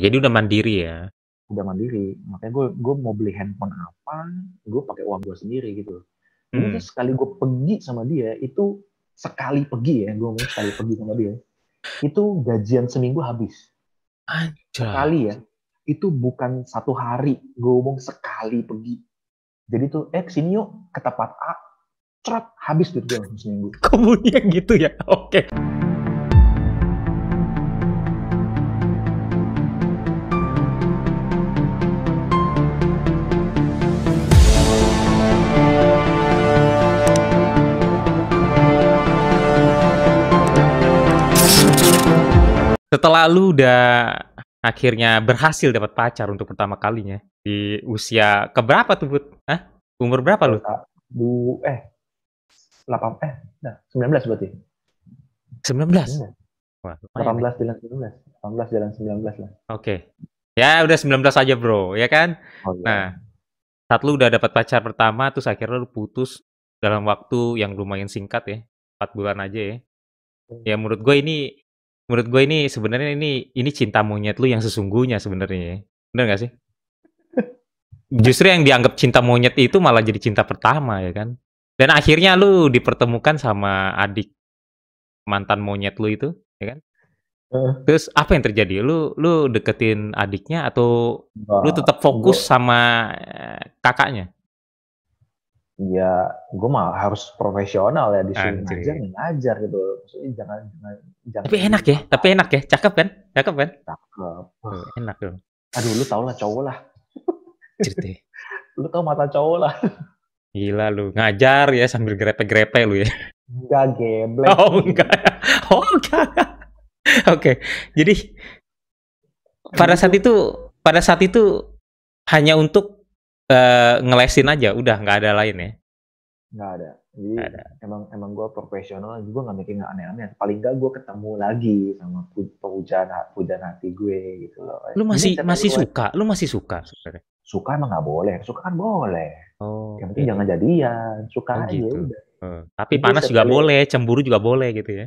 Jadi udah mandiri ya? Udah mandiri, makanya gue gue mau beli handphone apa, gue pakai uang gue sendiri gitu. Jadi tuh hmm. sekali gue pergi sama dia, itu sekali pergi ya, gue mau sekali pergi sama dia, itu gajian seminggu habis. Anjol. Sekali ya, itu bukan satu hari, gue ngomong sekali pergi. Jadi tuh, "Eh, sini yuk, ke tempat A." Habis duit gue seminggu. Kemudian gitu ya? Oke. setelah lu udah akhirnya berhasil dapat pacar untuk pertama kalinya di usia keberapa tuh Bud? Hah? Umur berapa lu? Bu eh 8 eh nah 19 berarti. 19. 19. Iya. Wah, 18 ya. jalan 19. 18 jalan 19 lah. Oke. Okay. Ya udah 19 aja bro, ya kan? Oh, iya. Nah, saat lu udah dapat pacar pertama terus akhirnya lu putus dalam waktu yang lumayan singkat ya, 4 bulan aja ya. Hmm. Ya menurut gue ini Menurut gue ini sebenarnya ini ini cinta monyet lu yang sesungguhnya sebenarnya. Bener gak sih? Justru yang dianggap cinta monyet itu malah jadi cinta pertama ya kan. Dan akhirnya lu dipertemukan sama adik mantan monyet lu itu, ya kan? Uh. Terus apa yang terjadi? Lu lu deketin adiknya atau nah, lu tetap fokus gue... sama eh, kakaknya? ya gue mah harus profesional ya disuruh sini ngajar ngajar gitu maksudnya jangan jangan jangan tapi enak ya tapi enak ya cakep kan cakep kan cakep oh, enak dong aduh lu tau lah cowok lah cerita lu tau mata cowok lah gila lu ngajar ya sambil grepe-grepe lu ya enggak geble oh enggak oh enggak oke okay. jadi pada saat itu pada saat itu hanya untuk uh, ngelesin aja udah nggak ada lain ya nggak ada jadi gak ada. emang emang gue profesional juga nggak mikir nggak aneh-aneh paling nggak gue ketemu lagi sama pujaan pujaan hati gue gitu loh lu masih jadi, masih suka lu masih suka suka emang nggak boleh suka kan boleh oh, yang penting gitu. jangan iya. jadian suka oh, aja gitu. udah hmm. tapi jadi panas juga boleh cemburu juga boleh gitu ya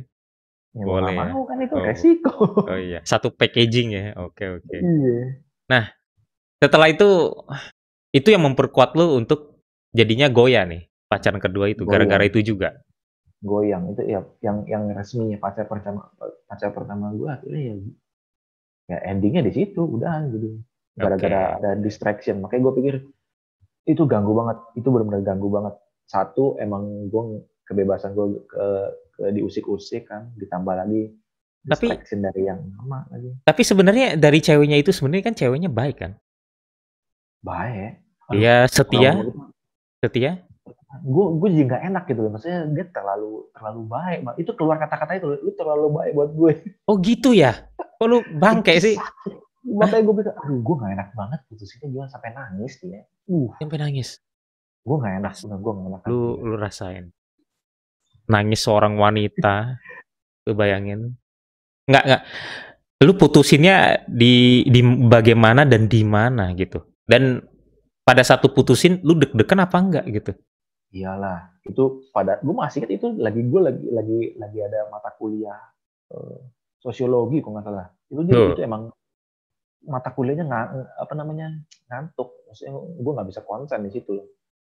Ya, boleh. Ya? Mau kan itu oh. resiko. Oh iya, satu packaging ya. Oke, okay, oke. Okay. Iya. Nah, setelah itu itu yang memperkuat lo untuk jadinya goya nih pacaran kedua itu gara-gara itu juga goyang itu ya yang yang resminya pacar pertama pacar pertama gue akhirnya ya ya endingnya di situ udah gitu gara-gara okay. ada distraction makanya gue pikir itu ganggu banget itu benar-benar ganggu banget satu emang gue kebebasan gue ke, ke diusik-usik kan ditambah lagi tapi dari yang lama lagi tapi sebenarnya dari ceweknya itu sebenarnya kan ceweknya baik kan baik Iya setia setia gue gue jadi nggak enak gitu maksudnya dia terlalu terlalu baik itu keluar kata-kata itu lu terlalu baik buat gue oh gitu ya kok lu bangke sih makanya gue bisa. aduh gue gak enak banget putusinnya sih. gue sampai nangis dia uh sampai nangis gue gak enak sih, gue gak enak lu lu rasain nangis seorang wanita lu bayangin nggak nggak lu putusinnya di di bagaimana dan di mana gitu dan pada satu putusin lu deg-degan apa enggak gitu? Iyalah, itu pada gue masih ingat itu lagi gue lagi lagi lagi ada mata kuliah eh, sosiologi kok nggak salah. Itu dia itu emang mata kuliahnya nggak apa namanya ngantuk. Maksudnya gue nggak bisa konsen di situ.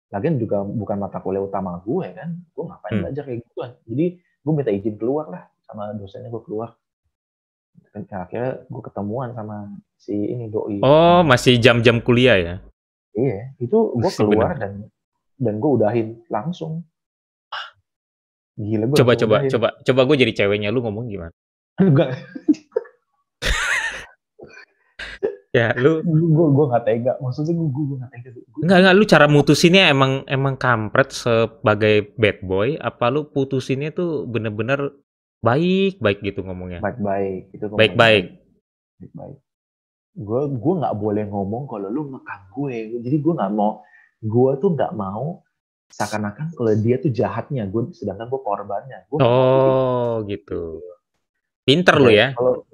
Lagian juga bukan mata kuliah utama gue ya kan. Gue ngapain hmm. belajar kayak gitu kan Jadi gue minta izin keluar lah sama dosennya gue keluar akhirnya gue ketemuan sama si ini doi. Oh, masih jam-jam kuliah ya? Iya, itu gue keluar dan dan gue udahin langsung. Gila gue. Coba coba udahin. coba coba gue jadi ceweknya lu ngomong gimana? Enggak. ya lu gue gue gak tega maksudnya gue gue gak tega gua... nggak nggak lu cara mutusinnya emang emang kampret sebagai bad boy apa lu putusinnya tuh bener-bener baik baik gitu ngomongnya baik baik itu baik baik baik baik gue gue nggak boleh ngomong kalau lu ngekang gue jadi gue nggak mau gue tuh nggak mau seakan-akan kalau dia tuh jahatnya gue sedangkan gue korbannya gue gitu. oh gitu. gitu pinter lu ya kalo,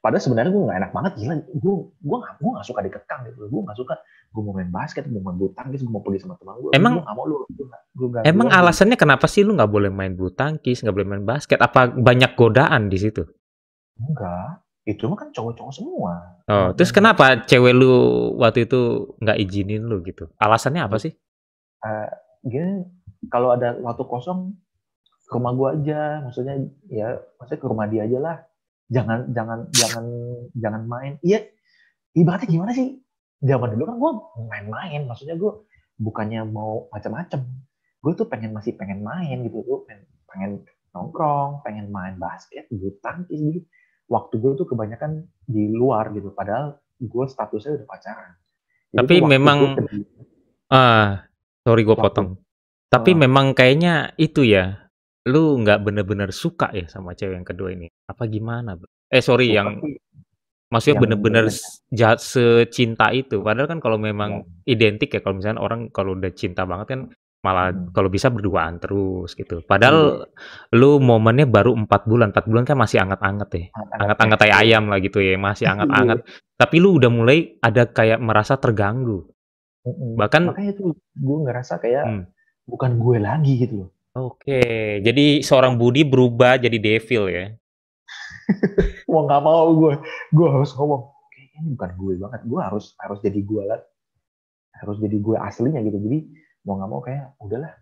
padahal sebenarnya gue nggak enak banget gila gue gue nggak gue gak suka dikekang gitu gue nggak suka gue mau main basket gue mau main bulu gue mau pergi sama teman gue emang gue mau lu gue gue emang gue, alasannya gue, kenapa sih lu nggak boleh main bulu tangkis nggak boleh main basket apa banyak godaan di situ enggak itu mah kan cowok-cowok semua. Oh, terus kenapa cewek lu waktu itu nggak izinin lu gitu? Alasannya apa sih? Uh, eh, gini, kalau ada waktu kosong ke rumah gua aja, maksudnya ya maksudnya ke rumah dia aja lah. Jangan jangan jangan jangan main. Iya, ibaratnya gimana sih? Zaman dulu kan gua main-main, maksudnya gua bukannya mau macam-macam. Gue tuh pengen masih pengen main gitu, gua pengen, pengen nongkrong, pengen main basket, Gue tangkis gitu waktu gue tuh kebanyakan di luar gitu padahal gue statusnya udah pacaran Jadi tapi memang ah uh, sorry gue potong tapi uh, memang kayaknya itu ya lu nggak bener-bener suka ya sama cewek yang kedua ini apa gimana eh sorry yang maksudnya bener-bener jahat secinta itu padahal kan kalau memang ya. identik ya kalau misalnya orang kalau udah cinta banget kan malah hmm. kalau bisa berduaan terus gitu. Padahal iya. lu momennya baru empat bulan, empat bulan kan masih anget-anget ya, anget-anget ya. kayak ayam lah gitu ya, masih iya. anget-anget. Tapi lu udah mulai ada kayak merasa terganggu. Hmm. Bahkan makanya tuh gue ngerasa kayak hmm. bukan gue lagi gitu loh. Oke, jadi seorang Budi berubah jadi devil ya. Wah nggak mau gue, gue harus ngomong. Kayaknya ini bukan gue banget, gue harus harus jadi gue lah, harus jadi gue aslinya gitu. Jadi mau nggak mau kayak udahlah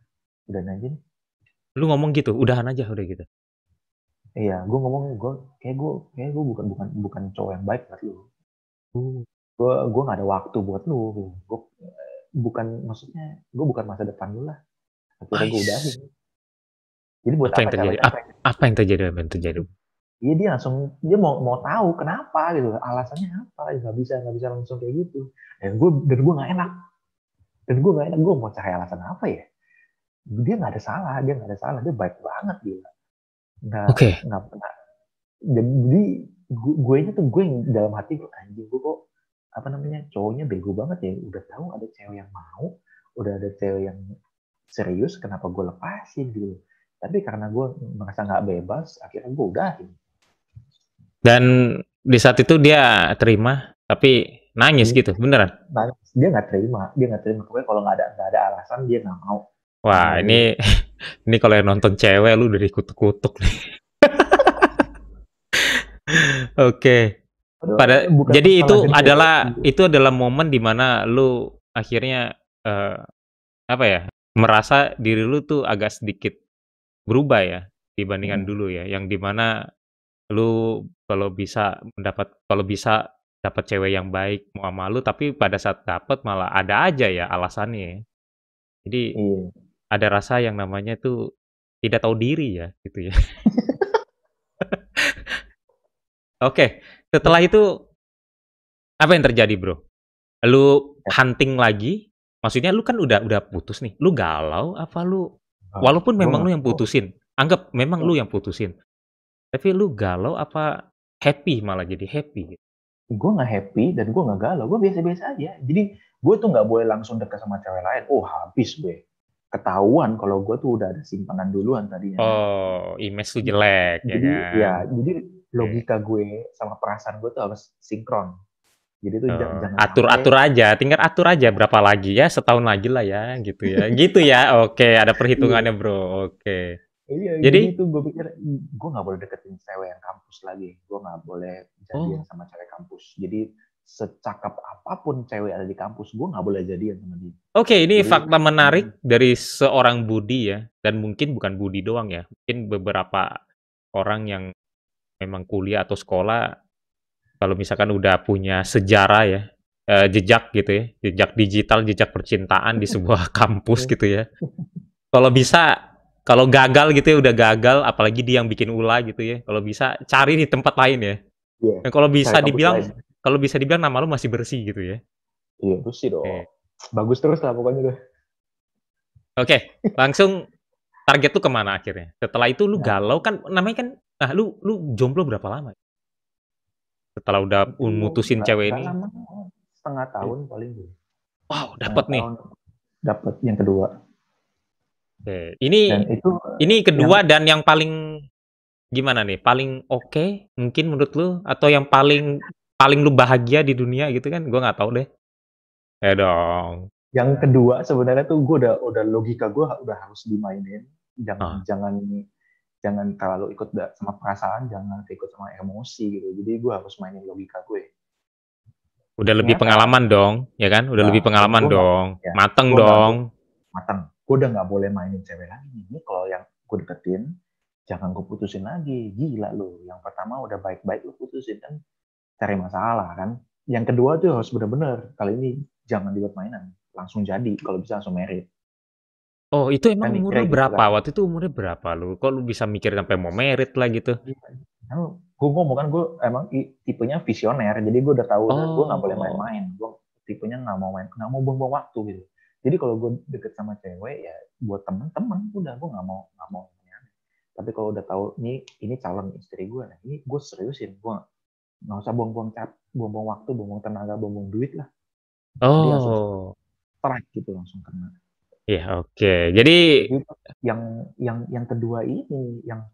udah aja nih lu ngomong gitu udahan aja udah gitu iya gue ngomong gue kayak gue kayak gue bukan bukan bukan cowok yang baik buat lu gue gue gak ada waktu buat lu gitu. gue eh, bukan maksudnya gue bukan masa depan lu lah akhirnya gue udah jadi buat apa, apa yang terjadi apa, apa yang terjadi apa yang terjadi Iya dia langsung dia mau mau tahu kenapa gitu alasannya apa ya? nggak bisa nggak bisa langsung kayak gitu dan gue dan gue nggak enak dan gue gak enak gue mau cari alasan apa ya dia nggak ada salah dia nggak ada salah dia baik banget dia nggak okay. nggak pernah jadi gue nya tuh gue yang dalam hati gue anjing gue kok apa namanya cowoknya bego banget ya udah tahu ada cewek yang mau udah ada cewek yang serius kenapa gue lepasin gitu tapi karena gue merasa nggak bebas akhirnya gue udah dan di saat itu dia terima tapi Nangis gitu, beneran? Nangis. Dia nggak terima, dia nggak terima. Pokoknya kalau nggak ada nggak ada alasan dia nggak mau. Wah, nah, ini ini kalau yang nonton cewek lu udah dikutuk-kutuk nih. Oke. okay. Pada Bukan jadi itu adalah cewek. Gitu. itu adalah momen dimana lu akhirnya uh, apa ya? merasa diri lu tuh agak sedikit berubah ya dibandingkan hmm. dulu ya yang dimana lu kalau bisa mendapat kalau bisa Dapat cewek yang baik mau sama lu, tapi pada saat dapet malah ada aja ya alasannya ya. Jadi Iya. ada rasa yang namanya itu tidak tahu diri ya, gitu ya. Oke, setelah itu apa yang terjadi, Bro? Lu ya. hunting lagi? Maksudnya lu kan udah udah putus nih. Lu galau apa lu ah, walaupun memang lu yang putusin. Anggap memang iya. lu yang putusin. Tapi lu galau apa happy malah jadi happy? gue nggak happy dan gue nggak galau gue biasa-biasa aja jadi gue tuh nggak boleh langsung dekat sama cewek lain oh habis gue ketahuan kalau gue tuh udah ada simpanan duluan tadi oh image tuh jelek ya jadi, ya kan? ya jadi logika gue sama perasaan gue tuh harus sinkron jadi tuh oh, jangan atur sampai... atur aja, tinggal atur aja berapa lagi ya setahun lagi lah ya gitu ya, gitu ya. Oke, ada perhitungannya iya. bro. Oke. Iya, jadi itu gue pikir gue nggak boleh deketin cewek yang kampus lagi, gue nggak boleh jadian oh. sama cewek kampus. Jadi secakap apapun cewek ada di kampus, gue nggak boleh jadian sama dia. Oke, okay, ini jadi, fakta menarik hmm. dari seorang Budi ya, dan mungkin bukan Budi doang ya, mungkin beberapa orang yang memang kuliah atau sekolah, kalau misalkan udah punya sejarah ya, eh, jejak gitu ya, jejak digital, jejak percintaan di sebuah kampus iya. gitu ya. Kalau bisa kalau gagal gitu ya udah gagal apalagi dia yang bikin ulah gitu ya kalau bisa cari di tempat lain ya yeah. dan kalau bisa dibilang kalau bisa dibilang nama lu masih bersih gitu ya iya yeah, bersih dong okay. bagus terus lah pokoknya tuh oke okay, langsung target tuh kemana akhirnya setelah itu lu nah. galau kan namanya kan nah lu lu jomblo berapa lama setelah udah mutusin cewek ini setengah tahun paling gitu wow dapat nih dapat yang kedua Oke, ini itu ini kedua yang, dan yang paling gimana nih? Paling oke okay, mungkin menurut lu atau yang paling paling lu bahagia di dunia gitu kan? Gua nggak tahu deh. Eh dong. Yang kedua sebenarnya tuh gue udah udah logika gue udah harus dimainin. Jangan ah. jangan jangan terlalu ikut sama perasaan, jangan ikut sama emosi gitu. Jadi gue harus mainin logika gue. Udah lebih ya, pengalaman dong, ya kan? Udah nah, lebih pengalaman dong, ya, mateng dong. Mateng gue udah nggak boleh mainin cewek lagi ini kalau yang gue deketin jangan gue putusin lagi gila lo yang pertama udah baik-baik lu putusin kan cari masalah kan yang kedua tuh harus bener-bener kali ini jangan dibuat mainan langsung jadi kalau bisa langsung merit Oh itu emang kan, umurnya berapa? Gitu, kan? Waktu itu umurnya berapa lu? Kok lu bisa mikir sampai mau merit lah gitu? ya, gue ngomong kan gue emang tipenya visioner, jadi gue udah tahu oh. gue nggak boleh oh. main-main. Gue tipenya nggak mau main, nggak mau buang-buang waktu gitu jadi kalau gue deket sama cewek ya buat temen-temen udah gue nggak mau nggak mau tapi kalau udah tahu ini ini calon istri gue nah ini gue seriusin gue nggak usah buang-buang cap buang-buang waktu buang-buang tenaga buang-buang duit lah oh Terang gitu langsung kena Iya, yeah, oke. Okay. Jadi gitu. yang yang yang kedua ini yang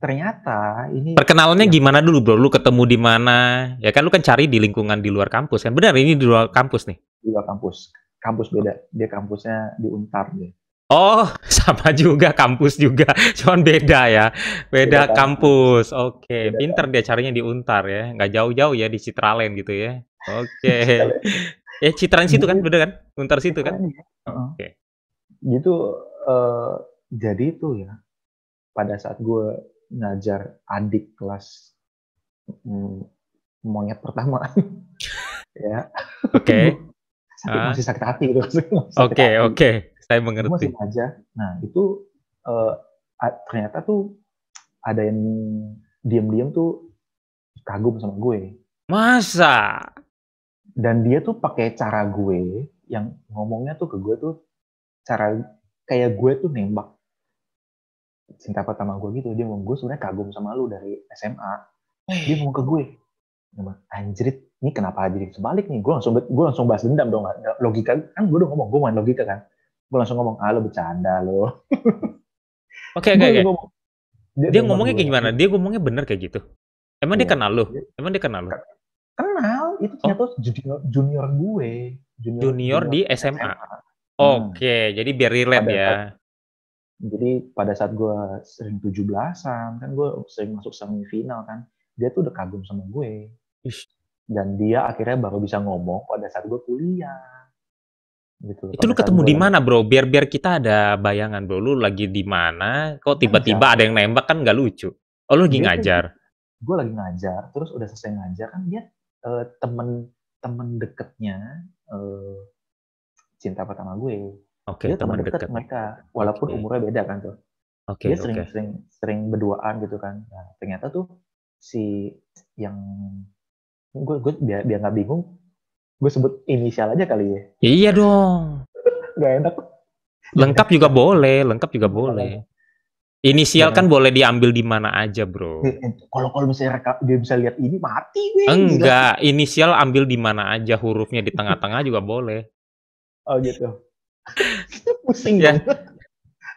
ternyata ini perkenalannya yang... gimana dulu bro? Lu ketemu di mana? Ya kan lu kan cari di lingkungan di luar kampus kan? Benar ini di luar kampus nih. Di luar kampus kampus beda. Dia kampusnya di Untar dia. Oh, sama juga kampus juga. Cuman beda ya. Beda, beda kampus. Oke, okay. Beda pinter dia carinya di Untar ya. Nggak jauh-jauh ya di Citralen gitu ya. Oke. Okay. ya Citralen situ kan, iya. bener kan? Untar situ kan? Iya. Oke. Okay. Gitu uh, jadi itu ya. Pada saat gue ngajar adik kelas mm, monyet pertama. ya. Oke. Okay sakit ah. masih sakit hati gitu oke oke saya mengerti masih aja nah itu uh, ternyata tuh ada yang diam-diam tuh kagum sama gue masa dan dia tuh pakai cara gue yang ngomongnya tuh ke gue tuh cara kayak gue tuh nembak cinta pertama gue gitu dia ngomong gue sebenarnya kagum sama lu dari SMA dia ngomong ke gue anjrit ini kenapa jadi gitu? sebalik nih gue langsung gue langsung bahas dendam dong logika kan gue udah ngomong gue main logika kan gue langsung ngomong ah lo bercanda lo oke oke oke dia, ngomongnya kayak gimana dia ngomongnya bener kayak gitu emang dia iya. kenal lo iya. emang dia kenal lo kenal itu oh. ternyata junior junior gue junior, di SMA, oke jadi biar relate ya jadi pada saat gue sering 17-an kan gue sering masuk semifinal kan dia tuh udah kagum sama gue dan dia akhirnya baru bisa ngomong pada saat gue kuliah. Gitu. Itu lu ketemu di mana bro? Biar biar kita ada bayangan bro. Lu lagi di mana? Kok tiba-tiba ada yang nembak kan nggak lucu? Oh lu lagi dia ngajar? Gue lagi ngajar. Terus udah selesai ngajar kan dia uh, temen temen deketnya uh, cinta pertama gue. Oke. Okay, dia teman deket, mereka. Walaupun okay. umurnya beda kan tuh. Oke. Okay, dia sering-sering okay. sering berduaan gitu kan. Nah ternyata tuh si yang gue gue biar biar nggak bingung gue sebut inisial aja kali ya iya dong nggak enak lengkap juga boleh lengkap juga boleh Inisial kan boleh diambil di mana aja, bro. Iya, iya. Kalau kalau misalnya dia bisa lihat ini mati gue. Enggak, inisial ambil di mana aja, hurufnya di tengah-tengah juga boleh. Oh gitu. pusing ya.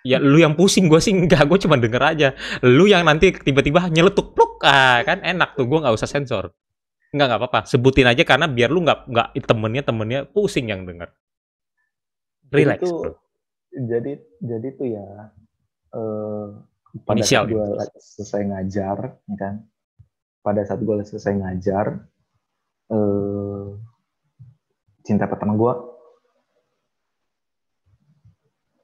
Ya lu yang pusing, gue sih enggak, gue cuma denger aja. Lu yang nanti tiba-tiba nyeletuk pluk, ah kan enak tuh, gue nggak usah sensor. Enggak, enggak apa-apa. Sebutin aja karena biar lu nggak nggak temennya temennya pusing yang denger. Relax. Jadi, tuh, jadi jadi tuh ya eh pada Inisial, saat gue gitu. selesai ngajar, ya kan? Pada saat gue selesai ngajar, eh cinta pertama gue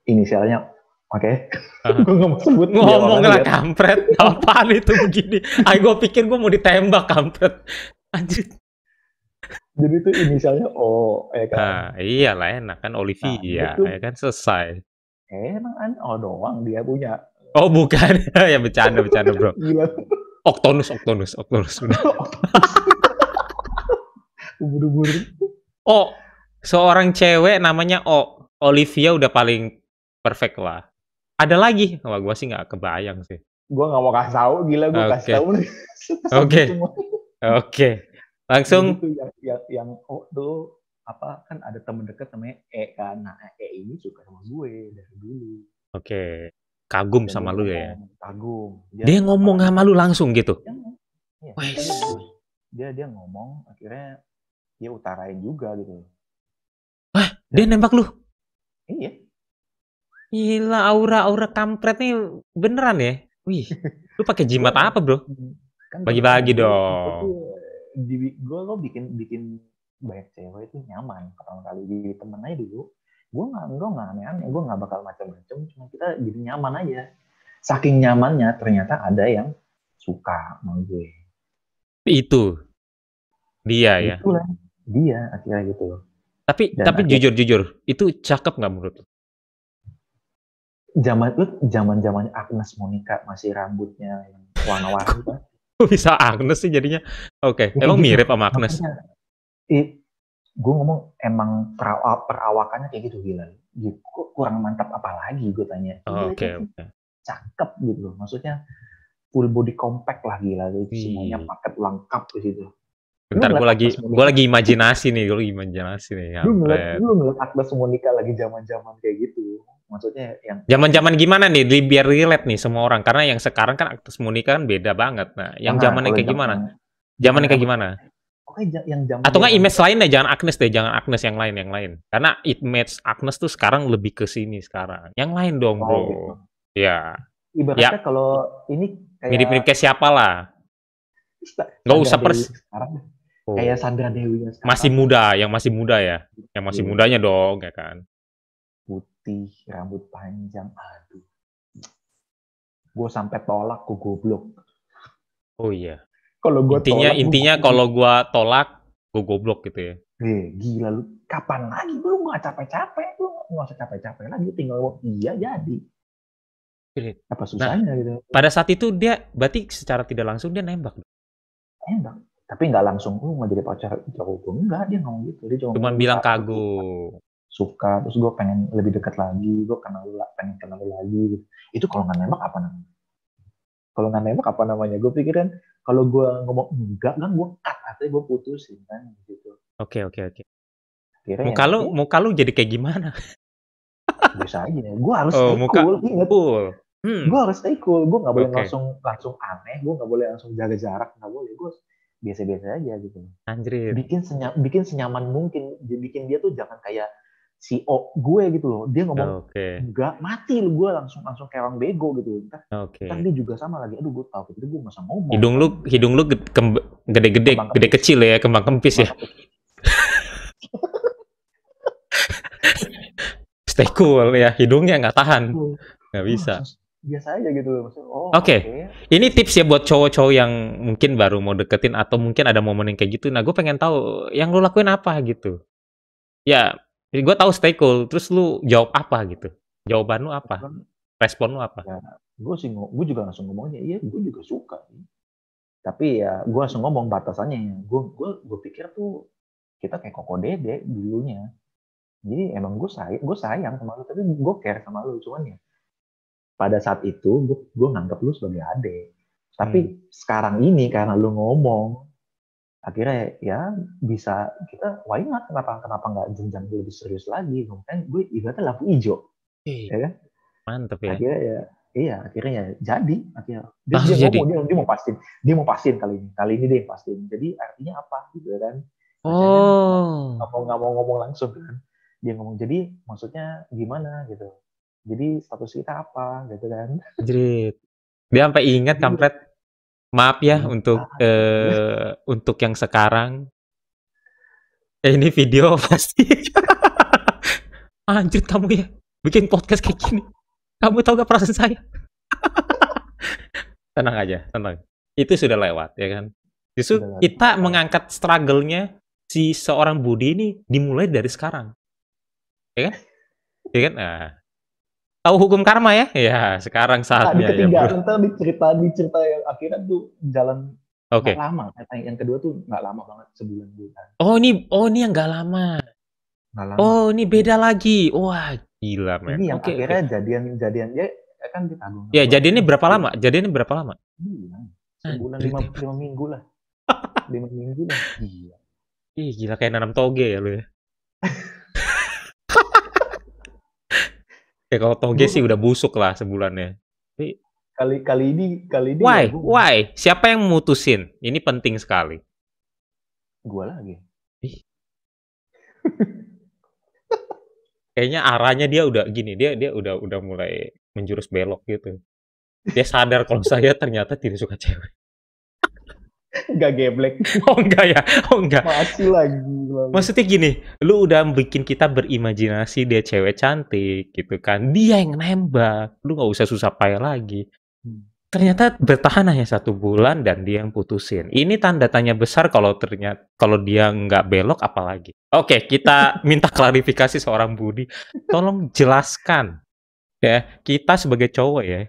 inisialnya Oke. gue gak mau sebut. Ngomong lah kampret. Apaan itu begini? Ayo gue pikir gue mau ditembak kampret. Anjir. Jadi itu inisialnya O, ya kan? Nah, iyalah enak kan Olivia, nah, itu, ya kan selesai. Emang an O oh, doang dia punya. Oh bukan, ya bercanda bercanda bro. Gila. Octonus, Octonus, Octonus. Buru-buru. O, seorang cewek namanya O. Olivia udah paling perfect lah. Ada lagi? Wah, gue sih nggak kebayang sih. Gue nggak mau kasih gila gue okay. kasih tahu. Oke. Okay. Oke. Langsung itu yang yang, yang oh, dulu apa kan ada temen deket namanya E kan. Nah, E ini suka sama gue dari dulu. Oke. Kagum Dan sama lu ya. Kagum. Dia, dia ngomong apa, sama lu langsung gitu. Dia, ya, dia dia ngomong akhirnya dia utarain juga gitu. Ah, dia nembak lu? Iya. Gila aura-aura kampret nih beneran ya? Wih, lu pakai jimat iya. apa, Bro? Hmm kan bagi-bagi dong di gue lo bikin bikin banyak cewek itu nyaman pertama kali jadi temen aja dulu gue nggak gue nggak aneh-aneh gue nggak bakal macam-macam cuma kita jadi nyaman aja saking nyamannya ternyata ada yang suka sama gue itu dia ya Itulah, dia akhirnya gitu tapi Dan tapi akhirnya, jujur jujur itu cakep nggak menurut lo zaman lu zaman zamannya Agnes Monica masih rambutnya yang warna-warni bisa Agnes sih jadinya? Oke, okay. Iya, emang gitu. mirip sama Agnes. Makanya, gue ngomong emang perawakannya kayak gitu gila. Gitu, kurang mantap apalagi gue tanya. Iya, oh, oke. Oh, okay, okay. Cakep gitu loh. Maksudnya full body compact lah gila gitu. Hmm. Semuanya paket lengkap di situ. Bentar gue lagi gue lagi imajinasi nih, gue lagi imajinasi nih. Lu ngeliat, lu ngeliat Agnes Monica lagi zaman-zaman kayak gitu maksudnya yang zaman-zaman gimana nih biar relate nih semua orang karena yang sekarang kan aktus muni kan beda banget nah yang nah, zamannya kayak gimana zamannya kayak gimana Oke, yang zaman atau nggak image lain deh jangan Agnes deh jangan Agnes yang lain yang lain karena image Agnes tuh sekarang lebih ke sini sekarang yang lain dong oh, bro gitu. ya ibaratnya ya. kalau ini kayak mirip-mirip kayak siapa lah nggak usah pers sekarang, oh. kayak Sandra Dewi masih muda yang masih muda ya yang masih yeah. mudanya dong ya kan putih, rambut panjang. Aduh. Gue sampai tolak gue goblok. Oh iya. Kalau gue intinya tolak, intinya kalau gue tolak gue goblok gitu ya. Eh, gila lu kapan lagi lu nggak capek-capek lu nggak usah capek-capek lagi tinggal iya jadi iya. apa nah, susahnya nah, gitu pada saat itu dia berarti secara tidak langsung dia nembak nembak tapi nggak langsung lu mau jadi pacar jauh gue enggak dia ngomong gitu dia cuma bilang iya, kagum iya suka terus gue pengen lebih dekat lagi gue kenal lu pengen kenal lu lagi gitu. itu kalau nggak nembak apa namanya kalau nggak nembak apa namanya gue pikirin kalau gue ngomong enggak kan gue cut artinya gue putusin kan gitu oke oke oke muka lu ya, muka lu jadi kayak gimana bisa aja gue harus oh, muka, cool inget cool. Hmm. gue harus stay cool gue nggak boleh okay. langsung langsung aneh gue nggak boleh langsung jaga jarak nggak boleh gue biasa-biasa aja gitu Anjir. bikin senyam, bikin senyaman mungkin bikin dia tuh jangan kayak si O gue gitu loh. Dia ngomong okay. enggak mati lu gue langsung langsung kayak orang bego gitu. Ntar, okay. ntar dia juga sama lagi. Aduh gue tau gitu gue masa ngomong. Hidung lu hidung lu gede-gede gede kecil ya kembang kempis ya. Stay cool ya hidungnya gak tahan Gak bisa. Biasa aja gitu loh. oh, Oke, okay. okay. ini tips ya buat cowok-cowok yang mungkin baru mau deketin atau mungkin ada momen yang kayak gitu. Nah, gue pengen tahu yang lu lakuin apa gitu. Ya, jadi gue tahu stay cool. Terus lu jawab apa gitu? Jawaban lu apa? Respon lu apa? Ya, gue sih gue juga langsung ngomongnya iya gue juga suka. Tapi ya gue langsung ngomong batasannya. Gue gue gue pikir tuh kita kayak koko dede dulunya. Jadi emang gue sayang gue sayang sama lu tapi gue care sama lu cuman ya pada saat itu gue gue nganggap lu sebagai adik. Tapi hmm. sekarang ini karena lu ngomong akhirnya ya bisa kita why not kenapa kenapa nggak jenjang lebih serius lagi kemudian gue ibaratnya lampu hijau iya. ya kan mantep ya akhirnya ya iya akhirnya ya jadi akhirnya dia, dia jadi. mau dia, dia mau pastiin dia mau pastiin kali ini kali ini dia yang pastiin jadi artinya apa gitu kan oh nggak mau nggak mau ngomong langsung kan dia ngomong jadi maksudnya gimana gitu jadi status kita apa gitu kan jadi dia sampai ingat kampret Maaf ya hmm. untuk iya. eh, untuk yang sekarang. Eh, ini video pasti. Anjir kamu ya, bikin podcast kayak gini. Kamu tahu gak perasaan saya? tenang aja, tenang. Itu sudah lewat, ya kan? Justru kita mengangkat struggle-nya si seorang Budi ini dimulai dari sekarang. Ya kan? Ya kan? Nah, tahu hukum karma ya? Iya, nah, ya, sekarang saatnya. Nah, di ketiga, ya, bro. cerita di cerita yang akhirnya tuh jalan okay. lama. Yang kedua tuh nggak lama banget sebulan bulan. Oh ini oh ini yang nggak lama. Gak lama. Oh ini beda lagi. Wah gila men. Ini yang okay, akhirnya okay. jadian jadian ya kan ditanggung. Ya Jadi ini berapa lama? Jadi ini berapa lama? Bulan. Iya. Ah, sebulan lima, lima minggu lah. lima minggu lah. Iya Ih gila kayak nanam toge ya lu ya. Ya kalau toge sih udah busuk lah sebulannya. Tapi kali kali ini kali ini why ya why siapa yang mutusin? Ini penting sekali. Gua lagi. Ih. Kayaknya arahnya dia udah gini, dia dia udah udah mulai menjurus belok gitu. Dia sadar kalau saya ternyata tidak suka cewek. Enggak geblek. Oh enggak ya, oh enggak. Masih lagi. Maksudnya gini, lu udah bikin kita berimajinasi dia cewek cantik gitu kan. Dia yang nembak. Lu nggak usah susah payah lagi. Hmm. Ternyata bertahan hanya satu bulan dan dia yang putusin. Ini tanda tanya besar kalau ternyata kalau dia nggak belok apalagi. Oke, kita minta klarifikasi seorang Budi. Tolong jelaskan ya kita sebagai cowok ya,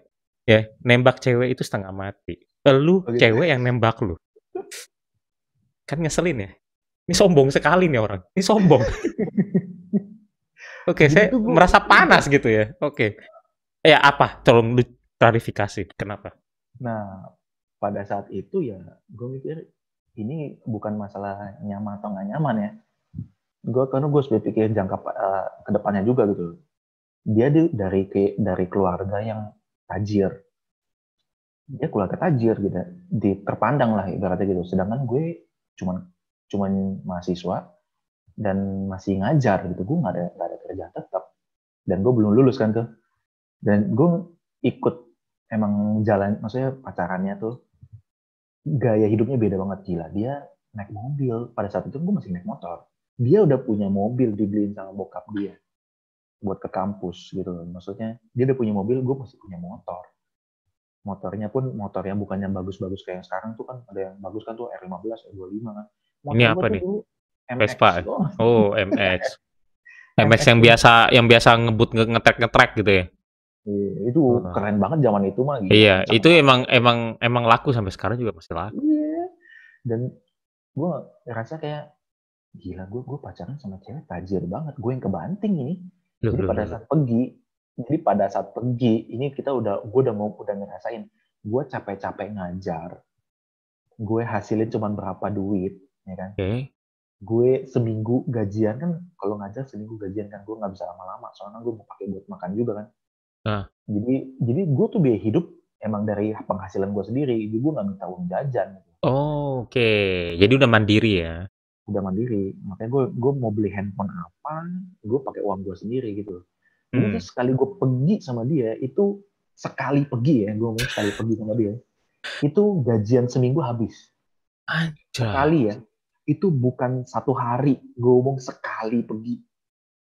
ya nembak cewek itu setengah mati. Lu Oke. cewek yang nembak lu kan ngeselin ya ini sombong sekali nih orang ini sombong oke okay, saya gue. merasa panas gitu ya oke okay. ya apa tolong lu klarifikasi kenapa nah pada saat itu ya gue mikir ini bukan masalah nyaman atau nggak nyaman ya gue karena gue sudah pikir jangka uh, eh, kedepannya juga gitu dia di, dari ke, dari keluarga yang tajir dia keluarga tajir gitu di terpandang lah ibaratnya gitu sedangkan gue cuman cuman mahasiswa dan masih ngajar gitu gue nggak ada gak ada kerja tetap dan gue belum lulus kan tuh dan gue ikut emang jalan maksudnya pacarannya tuh gaya hidupnya beda banget gila dia naik mobil pada saat itu gue masih naik motor dia udah punya mobil dibeliin sama bokap dia buat ke kampus gitu maksudnya dia udah punya mobil gue masih punya motor motornya pun motor yang bukan yang bagus-bagus kayak yang sekarang tuh kan ada yang bagus kan tuh R15, R25 kan. Motor Ini apa nih? Vespa. Oh, MX. MX, MX yang biasa yang biasa ngebut ngetrek-ngetrek gitu ya. Iya, Itu oh. keren banget zaman itu mah gitu. Iya, itu emang emang emang laku sampai sekarang juga masih laku. Iya. Dan gue rasa kayak gila gue gue pacaran sama cewek tajir banget gue yang kebanting ini loh, jadi loh, pada saat pergi jadi pada saat pergi ini kita udah gue udah mau udah ngerasain gue capek-capek ngajar gue hasilin cuma berapa duit ya kan okay. gue seminggu gajian kan kalau ngajar seminggu gajian kan gue nggak bisa lama-lama soalnya gue mau pakai buat makan juga kan nah. jadi jadi gue tuh biaya hidup emang dari penghasilan gue sendiri jadi gue nggak minta uang jajan gitu. oh, oke okay. jadi udah mandiri ya udah mandiri makanya gue gue mau beli handphone apa gue pakai uang gue sendiri gitu hmm. sekali gue pergi sama dia itu sekali pergi ya gue ngomong sekali pergi sama dia itu gajian seminggu habis Anjay. sekali ya itu bukan satu hari gue ngomong sekali pergi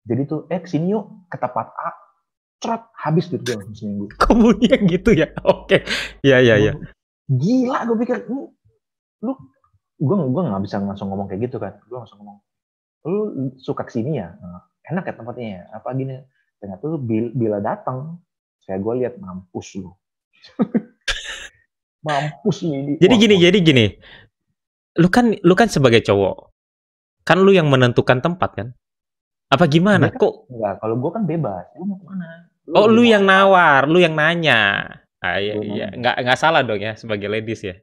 jadi tuh eh kesini yuk ke tempat A cerat habis duit gue seminggu kemudian gitu ya oke okay. ya ya ya gila gue pikir lu lu gue gue gak bisa langsung ngomong kayak gitu kan gue langsung ngomong lu suka kesini ya nah, enak ya tempatnya ya? apa gini ternyata tuh bila, datang saya gue lihat mampus lu mampus ini jadi Wah, gini mampus. jadi gini lu kan lu kan sebagai cowok kan lu yang menentukan tempat kan apa gimana kan, kok enggak kalau gue kan bebas lu mau kemana lu oh lu yang nawar lu yang nanya ah, iya, iya. nggak nggak salah dong ya sebagai ladies ya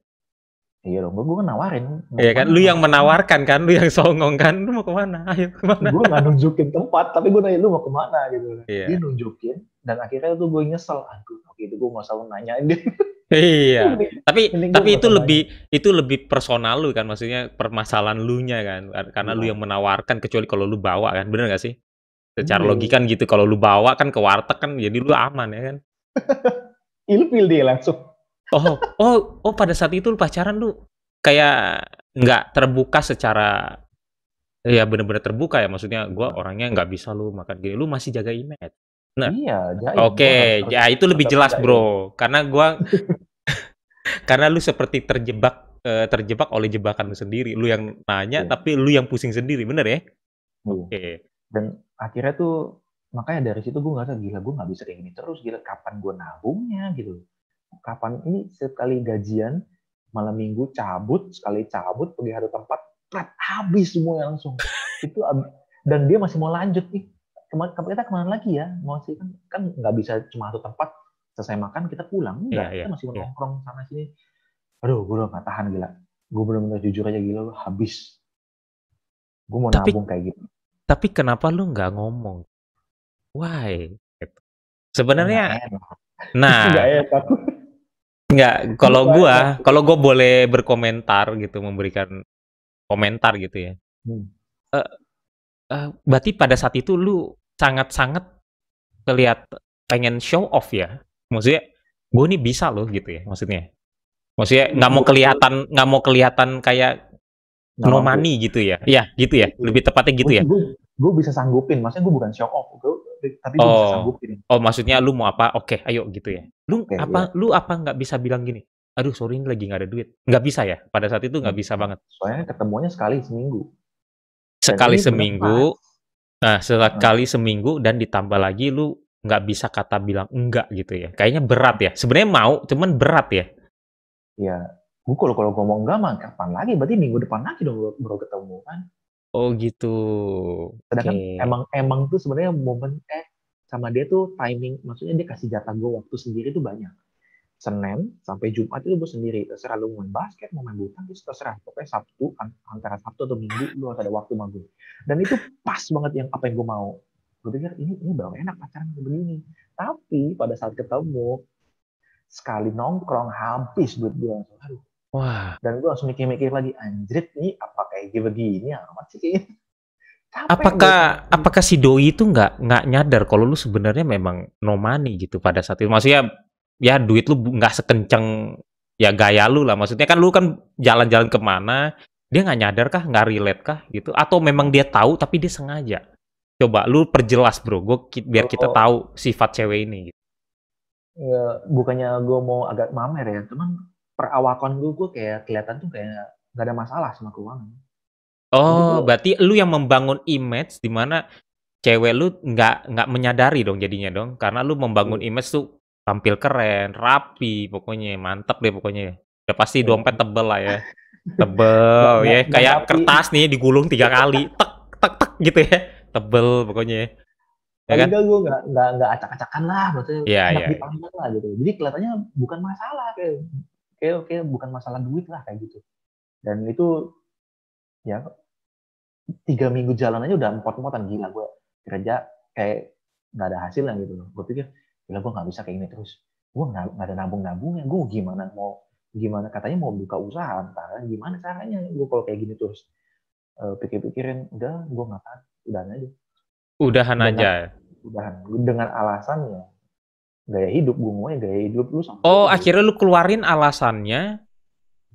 Iya dong, gue nawarin. Iya kan, lu yang menawarkan kan, lu yang songong kan, lu mau kemana? Ayo kemana? Gue gak nunjukin tempat, tapi gue nanya lu mau kemana gitu. Kan. Iya. Dia nunjukin, dan akhirnya tuh gue nyesel, aduh, waktu itu gue nggak selalu nanyain Iya, tapi tapi itu lebih itu lebih personal lu kan, maksudnya permasalahan lu nya kan, karena hmm. lu iya. yang menawarkan kecuali kalau lu bawa kan, bener gak sih? Secara hmm. Iya, logikan iya. gitu, kalau lu bawa kan ke warteg kan, jadi lu aman ya kan? Ilfil dia langsung. Oh, oh, oh pada saat itu lu pacaran lu kayak nggak terbuka secara ya bener-bener terbuka ya maksudnya gue orangnya nggak bisa lu makan gini lu masih jaga image nah iya oke okay. ya itu lebih jelas jaim. bro karena gue karena lu seperti terjebak eh, terjebak oleh jebakan lu sendiri lu yang nanya iya. tapi lu yang pusing sendiri bener ya iya. oke okay. dan akhirnya tuh makanya dari situ gue ngerasa gila gue nggak bisa kayak gini terus gila kapan gue nabungnya gitu kapan ini sekali gajian malam minggu cabut sekali cabut pergi hari tempat pret habis semua langsung itu dan dia masih mau lanjut nih kemarin kita kemana lagi ya masih kan kan nggak bisa cuma satu tempat selesai makan kita pulang enggak iya, yeah, yeah, kita masih mau iya. yeah. nongkrong sana sini aduh gue udah nggak tahan gila gue benar-benar jujur aja gila lu habis gue mau tapi, nabung kayak gitu tapi kenapa lu nggak ngomong why gitu. sebenarnya nah, nah, nah Enggak, kalau iya, gua, iya. kalau gua boleh berkomentar gitu, memberikan komentar gitu ya. Hmm. Uh, uh, berarti pada saat itu lu sangat-sangat kelihat pengen show off ya. Maksudnya gua nih bisa loh gitu ya maksudnya. Maksudnya iya, nggak mau kelihatan nggak mau kelihatan kayak no gitu ya. Ya, gitu ya. Lebih tepatnya gitu ya. Gue bisa sanggupin, maksudnya gue bukan show off, gue tapi oh. bisa sanggupin. Oh, maksudnya lu mau apa? Oke, okay, ayo gitu ya. Lu okay, apa? Iya. Lu apa nggak bisa bilang gini? Aduh, sorry ini lagi nggak ada duit. Nggak bisa ya? Pada saat itu nggak hmm. bisa banget. Soalnya ketemunya sekali seminggu. Sekali seminggu. Nah, sekali hmm. seminggu dan ditambah lagi lu nggak bisa kata bilang enggak gitu ya. Kayaknya berat ya. Sebenarnya mau, cuman berat ya. Iya. Gue kalau kalau ngomong enggak mah kapan lagi? Berarti minggu depan lagi dong baru bro ketemu kan? Oh gitu. Sedangkan okay. emang emang tuh sebenarnya momen eh sama dia tuh timing, maksudnya dia kasih jatah gue waktu sendiri tuh banyak. Senin sampai Jumat itu gue sendiri, terserah lu main basket, mau main bulu tangkis, terserah. Pokoknya Sabtu, antara Sabtu atau Minggu, lu harus ada waktu sama gue. Dan itu pas banget yang apa yang gue mau. Gue pikir, ini, ini baru enak pacaran begini. Tapi pada saat ketemu, sekali nongkrong habis buat gue aduh Wah. Dan gue langsung mikir-mikir lagi, anjrit nih apa kayak gini begini amat sih kayaknya. apakah gue. apakah si doi itu nggak nggak nyadar kalau lu sebenarnya memang no money gitu pada saat itu maksudnya ya duit lu nggak sekenceng ya gaya lu lah maksudnya kan lu kan jalan-jalan kemana dia nggak nyadar kah nggak relate kah gitu atau memang dia tahu tapi dia sengaja coba lu perjelas bro gue biar oh, kita oh. tahu sifat cewek ini gitu. ya bukannya gue mau agak mamer ya cuman perawakan gue gue kayak kelihatan tuh kayak nggak ada masalah sama keuangan oh gue, berarti lu yang membangun image di mana cewek lu nggak nggak menyadari dong jadinya dong karena lu membangun uh. image tuh tampil keren rapi pokoknya mantep deh pokoknya ya. pasti uh. dompet tebel lah ya tebel ya kayak rapi. kertas nih digulung tiga kali tek tek tek gitu ya tebel pokoknya ya kan? Enggak, gue nggak nggak nggak acak-acakan lah maksudnya yeah, iya, yeah. lah gitu jadi kelihatannya bukan masalah kayak oke oke bukan masalah duit lah kayak gitu dan itu ya tiga minggu jalan aja udah empat empatan gila gue kerja kayak nggak ada hasil yang gitu loh gue pikir gila gue nggak bisa kayak gini terus gue nggak ada nabung nabungnya gue gimana mau gimana katanya mau buka usaha antara gimana caranya gue kalau kayak gini terus uh, pikir-pikirin udah gue nggak tahan udahan aja udahan dengan, aja udahan dengan alasannya gaya hidup gue ngomongnya gaya hidup lu sama oh akhirnya lu keluarin alasannya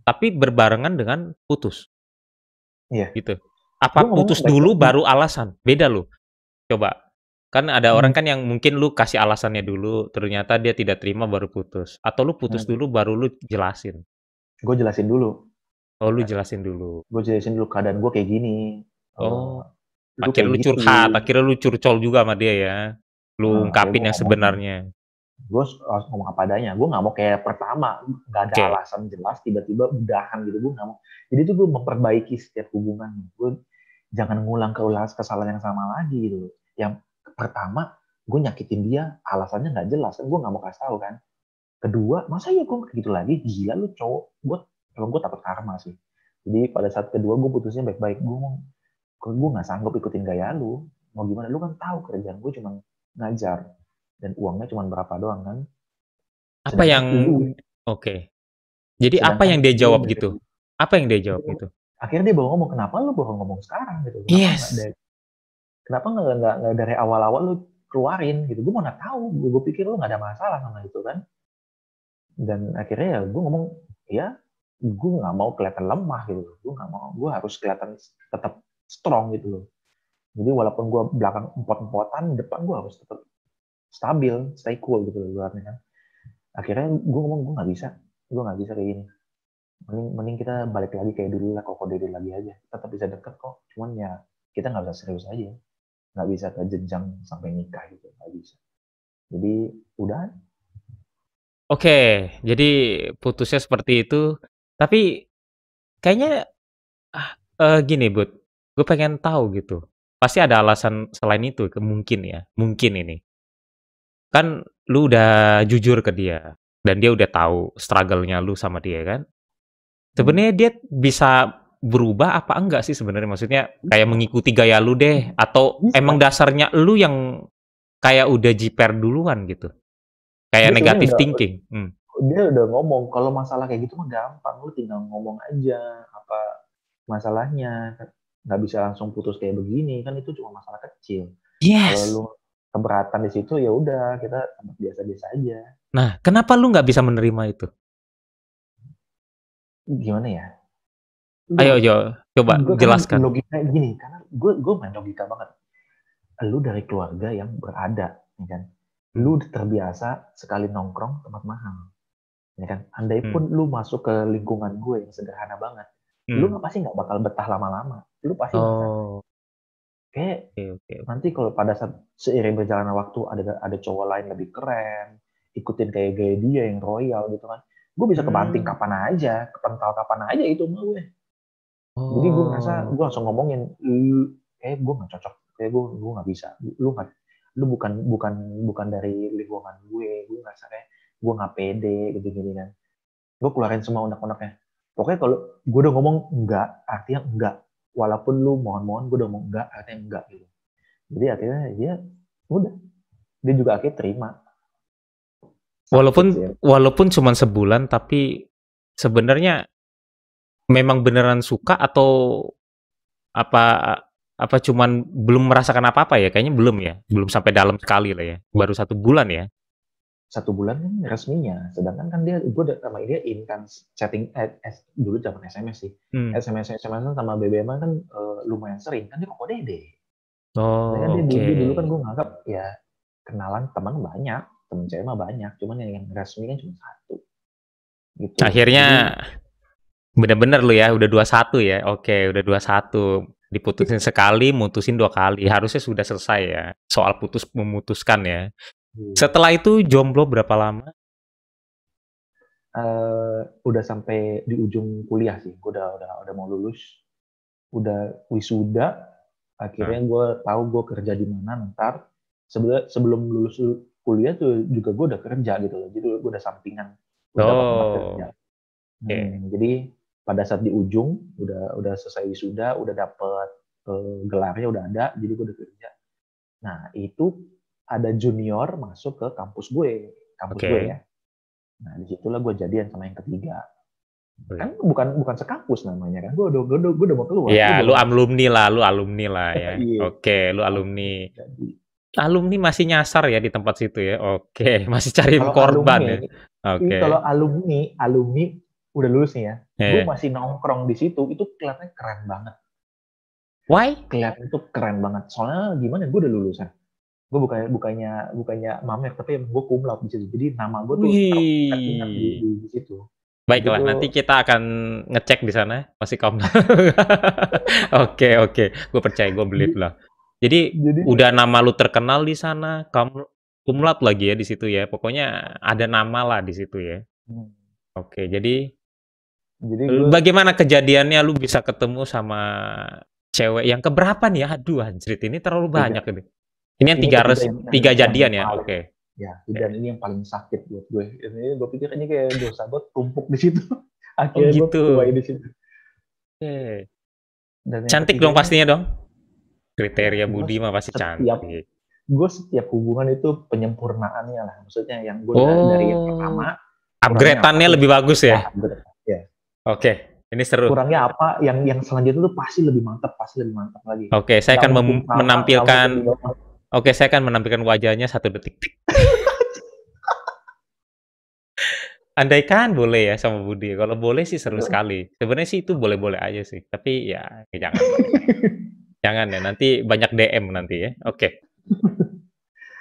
tapi berbarengan dengan putus iya gitu apa putus dulu baru alasan beda lu coba kan ada hmm. orang kan yang mungkin lu kasih alasannya dulu ternyata dia tidak terima baru putus atau lu putus hmm. dulu baru lu jelasin gue jelasin dulu oh lu jelasin dulu gue jelasin dulu keadaan gue kayak gini oh oh akhirnya lu gitu. curhat akhirnya lu curcol juga sama dia ya lu nah, ungkapin yang sebenarnya gue harus ngomong apa adanya gue nggak mau kayak pertama nggak ada okay. alasan jelas tiba-tiba udahan gitu gue nggak mau jadi itu gue memperbaiki setiap hubungan gue jangan ngulang keulas kesalahan yang sama lagi gitu yang pertama gue nyakitin dia alasannya nggak jelas kan gue nggak mau kasih tahu kan kedua masa ya gue kayak gitu lagi gila lu cowok gue kalau gue takut karma sih jadi pada saat kedua gue putusnya baik-baik gue ngomong, gue nggak sanggup ikutin gaya lu mau gimana lu kan tahu kerjaan gue cuma ngajar dan uangnya cuma berapa doang kan apa yang oke okay. jadi apa yang dia jawab gitu. gitu apa yang dia jawab gitu akhirnya dia bawa ngomong kenapa lu bawa ngomong sekarang gitu kenapa yes. dari, kenapa nggak nggak dari awal-awal lu keluarin gitu gue mau tahu gue, gue pikir lu nggak ada masalah sama itu kan dan akhirnya ya gue ngomong ya gue nggak mau kelihatan lemah gitu gue nggak mau gue harus kelihatan tetap strong gitu loh jadi walaupun gue belakang empot-empotan depan gue harus tetap stabil stay cool gitu loh luarnya kan akhirnya gue ngomong gue nggak bisa gue nggak bisa kayak gini mending mending kita balik lagi kayak dulu lah kok kode dulu lagi aja tetap bisa deket kok cuman ya kita nggak bisa serius aja nggak bisa ke jenjang sampai nikah gitu nggak bisa jadi udah oke okay, jadi putusnya seperti itu tapi kayaknya uh, gini bud gue pengen tahu gitu pasti ada alasan selain itu mungkin ya mungkin ini kan lu udah jujur ke dia dan dia udah tahu struggle-nya lu sama dia kan sebenarnya hmm. dia bisa berubah apa enggak sih sebenarnya maksudnya kayak mengikuti gaya lu deh hmm. atau bisa. emang dasarnya lu yang kayak udah jiper duluan gitu kayak dia negatif udah, thinking hmm. dia udah ngomong kalau masalah kayak gitu mah gampang lu tinggal ngomong aja apa masalahnya nggak bisa langsung putus kayak begini kan itu cuma masalah kecil yes. kalau lu keberatan di situ ya udah kita biasa-biasa aja. Nah, kenapa lu nggak bisa menerima itu? Gimana ya? Ayo, coba gua kan jelaskan. Kan logika gini, karena gue gue main logika banget. Lu dari keluarga yang berada, ya kan? Lu terbiasa sekali nongkrong tempat mahal, ya kan? Andai hmm. pun hmm. lu masuk ke lingkungan gue yang sederhana banget, hmm. lu pasti nggak bakal betah lama-lama. Lu pasti oh. Oke, oke, oke. Nanti kalau pada saat seiring berjalannya waktu ada ada cowok lain lebih keren, ikutin kayak gaya dia yang royal gitu kan. Gue bisa kebanting hmm. kapan aja, kepental kapan aja itu mah gue. Oh. Jadi gue ngerasa gue langsung ngomongin, kayak gue nggak cocok, kayak gue gue nggak bisa. Lu nggak, lu bukan bukan bukan dari lingkungan gue. Gue ngerasa kayak gue nggak pede gitu gini kan. Gue keluarin semua unek-uneknya. Pokoknya kalau gue udah ngomong enggak, artinya enggak walaupun lu mohon-mohon gue udah mau enggak akhirnya enggak gitu jadi akhirnya dia udah dia juga akhirnya terima walaupun ya. walaupun cuma sebulan tapi sebenarnya memang beneran suka atau apa apa cuman belum merasakan apa-apa ya kayaknya belum ya belum sampai dalam sekali lah ya baru satu bulan ya satu bulan kan resminya sedangkan kan dia gue sama dia in kan chatting eh, eh, dulu zaman SMS sih hmm. SMS SMS kan sama BBM kan eh, lumayan sering kan dia kok dede oh, kan dia dulu, kan gue nganggap ya kenalan teman banyak teman cewek mah banyak cuman yang, yang resmi kan cuma satu gitu akhirnya bener-bener lu ya udah dua satu ya oke udah dua satu diputusin sekali, mutusin dua kali. Harusnya sudah selesai ya. Soal putus memutuskan ya. Hmm. Setelah itu jomblo berapa lama? Uh, udah sampai di ujung kuliah sih, gue udah udah udah mau lulus, udah wisuda, akhirnya hmm. Nah. gue tahu gue kerja di mana ntar. Sebelum sebelum lulus kuliah tuh juga gue udah kerja gitu loh, jadi gue udah sampingan. Udah oh. Kerja. Hmm, okay. Jadi pada saat di ujung udah udah selesai wisuda, udah dapet uh, gelarnya udah ada, jadi gue udah kerja. Nah itu ada junior masuk ke kampus gue, kampus okay. gue ya. Nah, disitulah gue jadian sama yang ketiga. Kan bukan bukan sekampus namanya kan. Gue udah gue udah, gue udah mau keluar. Iya, lu alumni lah, lu alumni lah ya. Iya. Oke, okay, lu alumni. Jadi, alumni masih nyasar ya di tempat situ ya. Oke, okay. masih cari korban ya? alumni, ya. Oke. Okay. Kalau alumni, alumni udah lulus nih ya. Yeah. Gue masih nongkrong di situ, itu kelihatannya keren banget. Why? Kelihatan itu keren banget. Soalnya gimana? Gue udah lulusan gue bukannya bukannya bukannya mamer tapi gue kumlap di situ jadi nama gue tuh di, di, di situ Baiklah, jadi nanti kita akan ngecek di sana masih kaum. Oke, oke. Gue percaya, gue beli lah. Jadi, Jadi udah nama lu terkenal di sana, kamu kumlat lagi ya di situ ya. Pokoknya ada nama lah di situ ya. Hmm. Oke, jadi, jadi gua... bagaimana kejadiannya lu bisa ketemu sama cewek yang keberapa nih ya? Aduh, anjrit ini terlalu banyak ini. Ini yang tiga res, tiga jadian ya. Oke. Okay. Ya, dan ini yang paling sakit buat gue. Ini gue pikir ini kayak dosa gue tumpuk di situ. Oh, Akhirnya oh, gitu. gue di situ. Okay. cantik dong pastinya dong. Kriteria Budi mah pasti cantik. Gue setiap hubungan itu penyempurnaannya lah. Maksudnya yang gue oh. dari yang pertama. Upgradeannya lebih bagus ya. Ah, ya. Oke. Ini seru. Kurangnya apa? Yang yang selanjutnya tuh pasti lebih mantap, pasti lebih mantap lagi. Oke, okay, saya akan menampilkan Oke, saya akan menampilkan wajahnya satu detik. Andaikan boleh ya sama Budi. Kalau boleh sih seru sekali. Sebenarnya sih itu boleh-boleh aja sih. Tapi ya, ya jangan. jangan ya, nanti banyak DM nanti ya. Oke.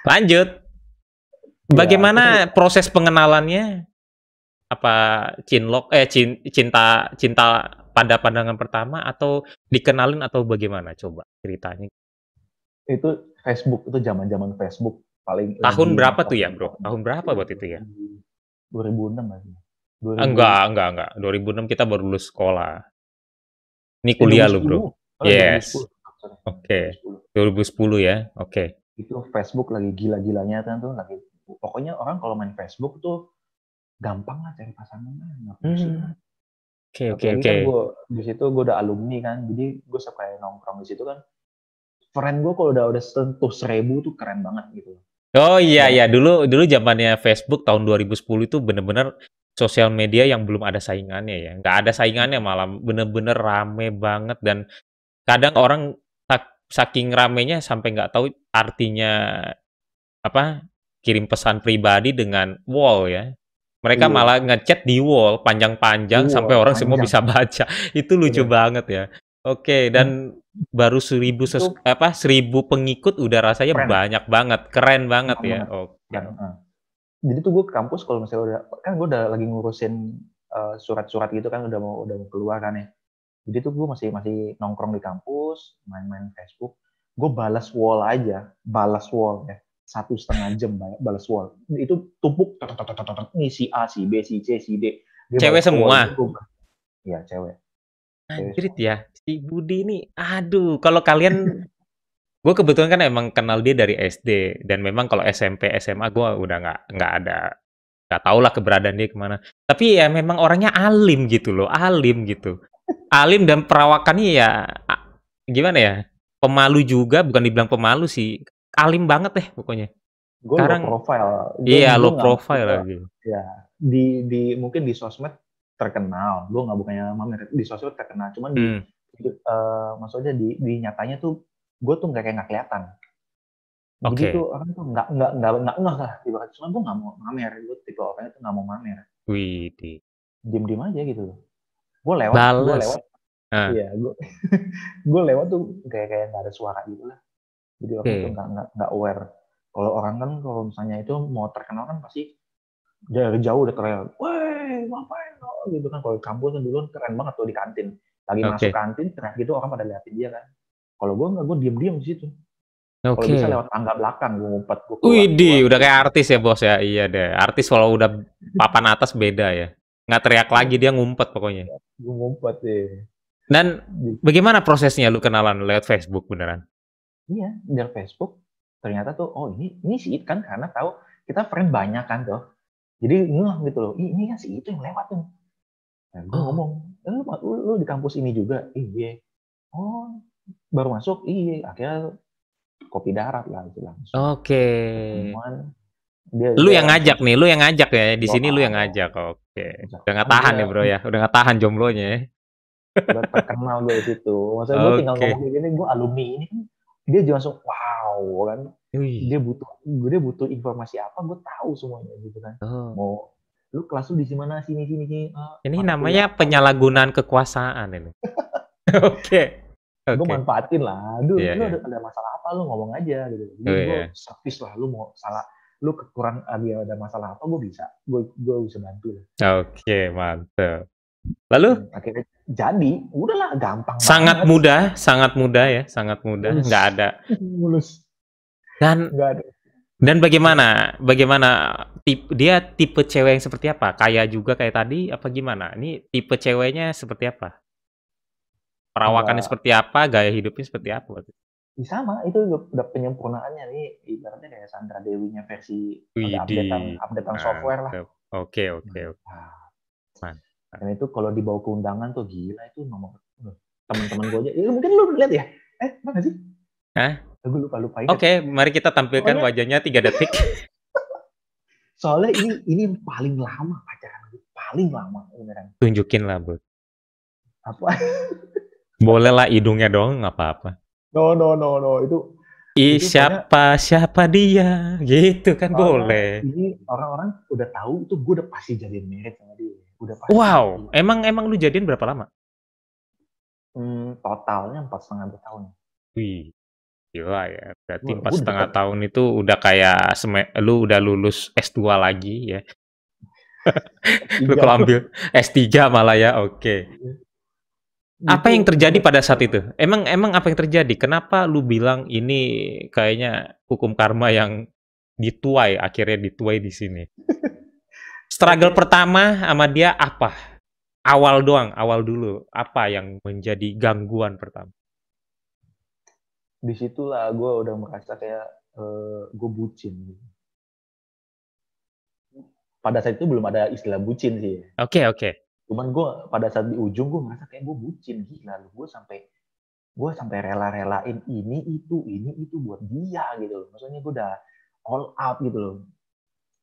Lanjut. Ya, bagaimana ya, proses pengenalannya? Apa cinlok eh cinta cinta pada pandangan pertama atau dikenalin atau bagaimana coba ceritanya? Itu Facebook itu zaman-zaman Facebook paling tahun lebih, berapa tuh ya, Bro? Tahun berapa buat itu ya? 2006 masih. Ah, enggak, enggak, enggak. 2006 kita baru lulus sekolah. Ini eh, kuliah lu, Bro. Oh, iya, yes. Oke. Okay. 2010 ya. Oke. Okay. Itu Facebook lagi gila-gilanya kan tuh lagi pokoknya orang kalau main Facebook tuh gampang lah cari pasangan lah. Hmm. Oke, oke, kan oke. Di situ gue udah alumni kan, jadi gue suka nongkrong di situ kan friend gue kalau udah udah sentuh seribu tuh keren banget gitu. Oh iya ya. iya dulu dulu zamannya Facebook tahun 2010 itu bener-bener sosial media yang belum ada saingannya ya. Nggak ada saingannya malah bener-bener rame banget dan kadang orang saking ramenya sampai nggak tahu artinya apa kirim pesan pribadi dengan wall ya. Mereka iya. malah ngechat di wall panjang-panjang sampai orang panjang. semua bisa baca. itu lucu iya. banget ya. Oke, okay, dan hmm baru seribu apa seribu pengikut udah rasanya keren. banyak banget keren banget keren ya banget. Oh. Uh. jadi tuh gue ke kampus kalau misalnya udah kan gue udah lagi ngurusin eh, surat-surat uh, gitu kan udah mau udah mau keluar kan ya jadi tuh gue masih masih nongkrong di kampus main-main Facebook gue balas wall aja balas wall ya satu setengah jam balas wall itu tumpuk ini si A si B si C si D cewek semua iya cewek Anjrit ya si Budi ini aduh kalau kalian gue kebetulan kan emang kenal dia dari SD dan memang kalau SMP SMA gue udah nggak nggak ada nggak tau lah keberadaan dia kemana tapi ya memang orangnya alim gitu loh alim gitu alim dan perawakannya ya gimana ya pemalu juga bukan dibilang pemalu sih alim banget deh pokoknya gue Sekarang, iya, low profile iya low profile lagi ya di di mungkin di sosmed terkenal gue nggak bukannya mamer di sosmed terkenal cuman hmm. di uh, maksudnya di, di nyatanya tuh gue tuh nggak kayak nggak kelihatan okay. jadi tuh orang tuh nggak nggak nggak nggak nggak lah tiba cuma gue nggak mau mamer gue tipe orangnya tuh nggak mau mamer wih diem diem aja gitu gue lewat gue lewat uh. iya gue gue lewat tuh kayak kayak nggak ada suara gitu lah jadi orang okay. tuh nggak nggak nggak aware kalau orang kan kalau misalnya itu mau terkenal kan pasti dari jauh udah keren, woi ngapain lo gitu kan kalau di kampus kan dulu keren banget tuh di kantin lagi okay. masuk kantin teriak gitu orang pada liatin dia kan kalau gue nggak gue diem diem di situ okay. kalau bisa lewat tangga belakang gue ngumpet gue Widih, udah kayak artis ya bos ya iya deh artis kalau udah papan atas beda ya nggak teriak lagi dia ngumpet pokoknya iya, gue ngumpet sih dan bagaimana prosesnya lu kenalan lewat Facebook beneran iya dari Facebook ternyata tuh oh ini ini si It kan karena tahu kita friend banyak kan tuh jadi ngeh gitu loh ini kan si itu yang lewat tuh Nah, gue oh. ngomong, eh, lu, lu, di kampus ini juga? Iya. Oh, baru masuk? Iya. Akhirnya kopi darat lah itu langsung. Oke. Okay. dia, lu yang ngajak nih, lu yang ngajak ya. Di sini lu yang ngajak. Oke. Okay. Udah nggak tahan ya, Bro ya. Udah nggak tahan jomblonya ya. Udah terkenal gue di situ. Maksudnya okay. gue tinggal ngomong kayak gini, gue alumni ini kan, dia juga langsung wow kan. Ui. Dia butuh dia butuh informasi apa, gue tahu semuanya gitu kan. Oh. Mau lu kelas lu di mana sini sini sini uh, ini namanya ya. penyalahgunaan kekuasaan ini oke okay. okay. gue manfaatin lah aduh yeah, lu yeah. Ada, masalah apa lu ngomong aja gitu jadi oh, gue yeah. servis lah lu mau salah lu kekurangan ada, ah, ada masalah apa gue bisa gue gue bisa bantu oke okay, mantep Lalu hmm, akhirnya jadi, udahlah gampang. Sangat banget. mudah, sangat mudah ya, sangat mudah, nggak ada mulus. Dan nggak ada. Dan bagaimana? Bagaimana tip, dia tipe cewek yang seperti apa? Kaya juga kayak tadi apa gimana? Ini tipe ceweknya seperti apa? Perawakannya seperti apa? Gaya hidupnya seperti apa? Ya, sama, itu udah penyempurnaannya nih ibaratnya kayak Sandra Dewinya versi update update-an update nah, software lah. Oke, oke, oke. Dan itu kalau dibawa ke undangan tuh gila itu nomor teman-teman gue aja. Ya, mungkin lu lihat ya. Eh, mana sih? Hah? gue lupa lupa Oke, okay, mari kita tampilkan Soalnya... wajahnya tiga detik. Soalnya ini ini paling lama pacaran gue, paling lama beneran. Tunjukin lah, Bud. Apa? Boleh lah hidungnya dong nggak apa-apa. No no no no itu I itu siapa karena, siapa dia gitu kan oh, boleh. Ini orang-orang udah tahu itu gue udah pasti jadi married sama dia. Udah pasti. Wow, jadi. emang emang lu jadian berapa lama? Hmm, totalnya empat setengah tahun. Wih, Gila ya, berarti pas empat udah. setengah tahun itu udah kayak lu udah lulus S2 lagi ya. lu iya. kalau ambil S3 malah ya, oke. Okay. Iya. Apa yang terjadi pada saat itu? Emang emang apa yang terjadi? Kenapa lu bilang ini kayaknya hukum karma yang dituai akhirnya dituai di sini? Struggle pertama sama dia apa? Awal doang, awal dulu. Apa yang menjadi gangguan pertama? disitulah gue udah merasa kayak uh, eh, gue bucin gitu. pada saat itu belum ada istilah bucin sih oke okay, oke okay. cuman gue pada saat di ujung gue merasa kayak gue bucin gila lalu gue sampai gue sampai rela-relain ini itu ini itu buat dia gitu loh maksudnya gue udah all out gitu loh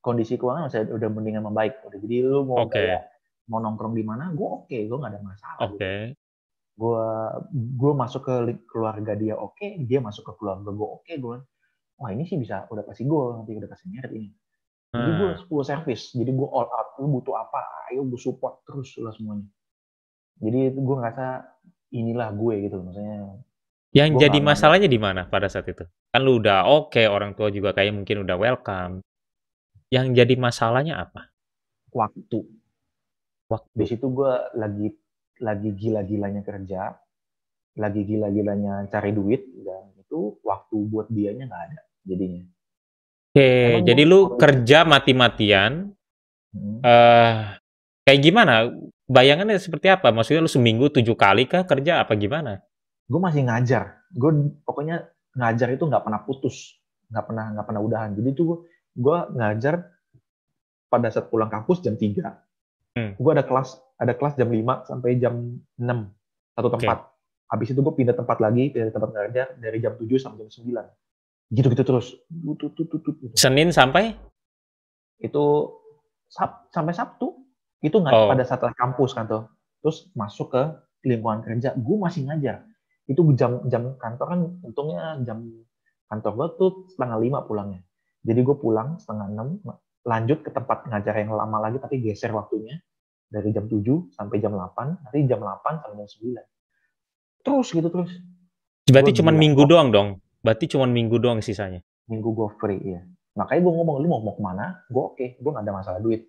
kondisi keuangan saya udah mendingan membaik udah jadi lu mau okay. kayak mau nongkrong di mana gue oke okay, gue gak ada masalah okay. gitu gue gue masuk ke keluarga dia oke okay, dia masuk ke keluarga gue oke okay, gue wah ini sih bisa udah kasih gol nanti udah kasih merit ini jadi gue sepuluh hmm. service jadi gue all out lu butuh apa ayo gue support terus lah semuanya jadi gue ngerasa inilah gue gitu maksudnya yang jadi masalahnya di mana pada saat itu kan lu udah oke okay, orang tua juga kayak mungkin udah welcome yang jadi masalahnya apa waktu waktu di situ gue lagi lagi gila-gilanya kerja, lagi gila-gilanya cari duit, dan itu waktu buat dianya nggak ada jadinya. Oke, jadi lu kerja mati-matian, hmm. uh, kayak gimana? Bayangannya seperti apa? Maksudnya lu seminggu tujuh kali kah kerja apa gimana? Gue masih ngajar, gue pokoknya ngajar itu nggak pernah putus, nggak pernah nggak pernah udahan. Jadi itu gue ngajar pada saat pulang kampus jam tiga, Hmm. Gue ada kelas ada kelas jam 5 sampai jam 6 satu tempat. Okay. Habis itu gue pindah tempat lagi dari tempat kerja dari jam 7 sampai jam 9. Gitu-gitu terus. Gitu. Senin sampai itu sab, sampai Sabtu itu nggak oh. pada saat kampus kan tuh. Terus masuk ke lingkungan kerja, gue masih ngajar. Itu jam jam kantor kan untungnya jam kantor gue tuh setengah lima pulangnya. Jadi gue pulang setengah enam, lanjut ke tempat ngajar yang lama lagi tapi geser waktunya dari jam 7 sampai jam 8, nanti jam 8 sampai jam 9. Terus gitu terus. Berarti cuma minggu doang dong. Berarti cuma minggu doang sisanya. Minggu gue free, iya. Makanya gue ngomong, lu mau, mau kemana? Gue oke, okay. gue gak ada masalah duit.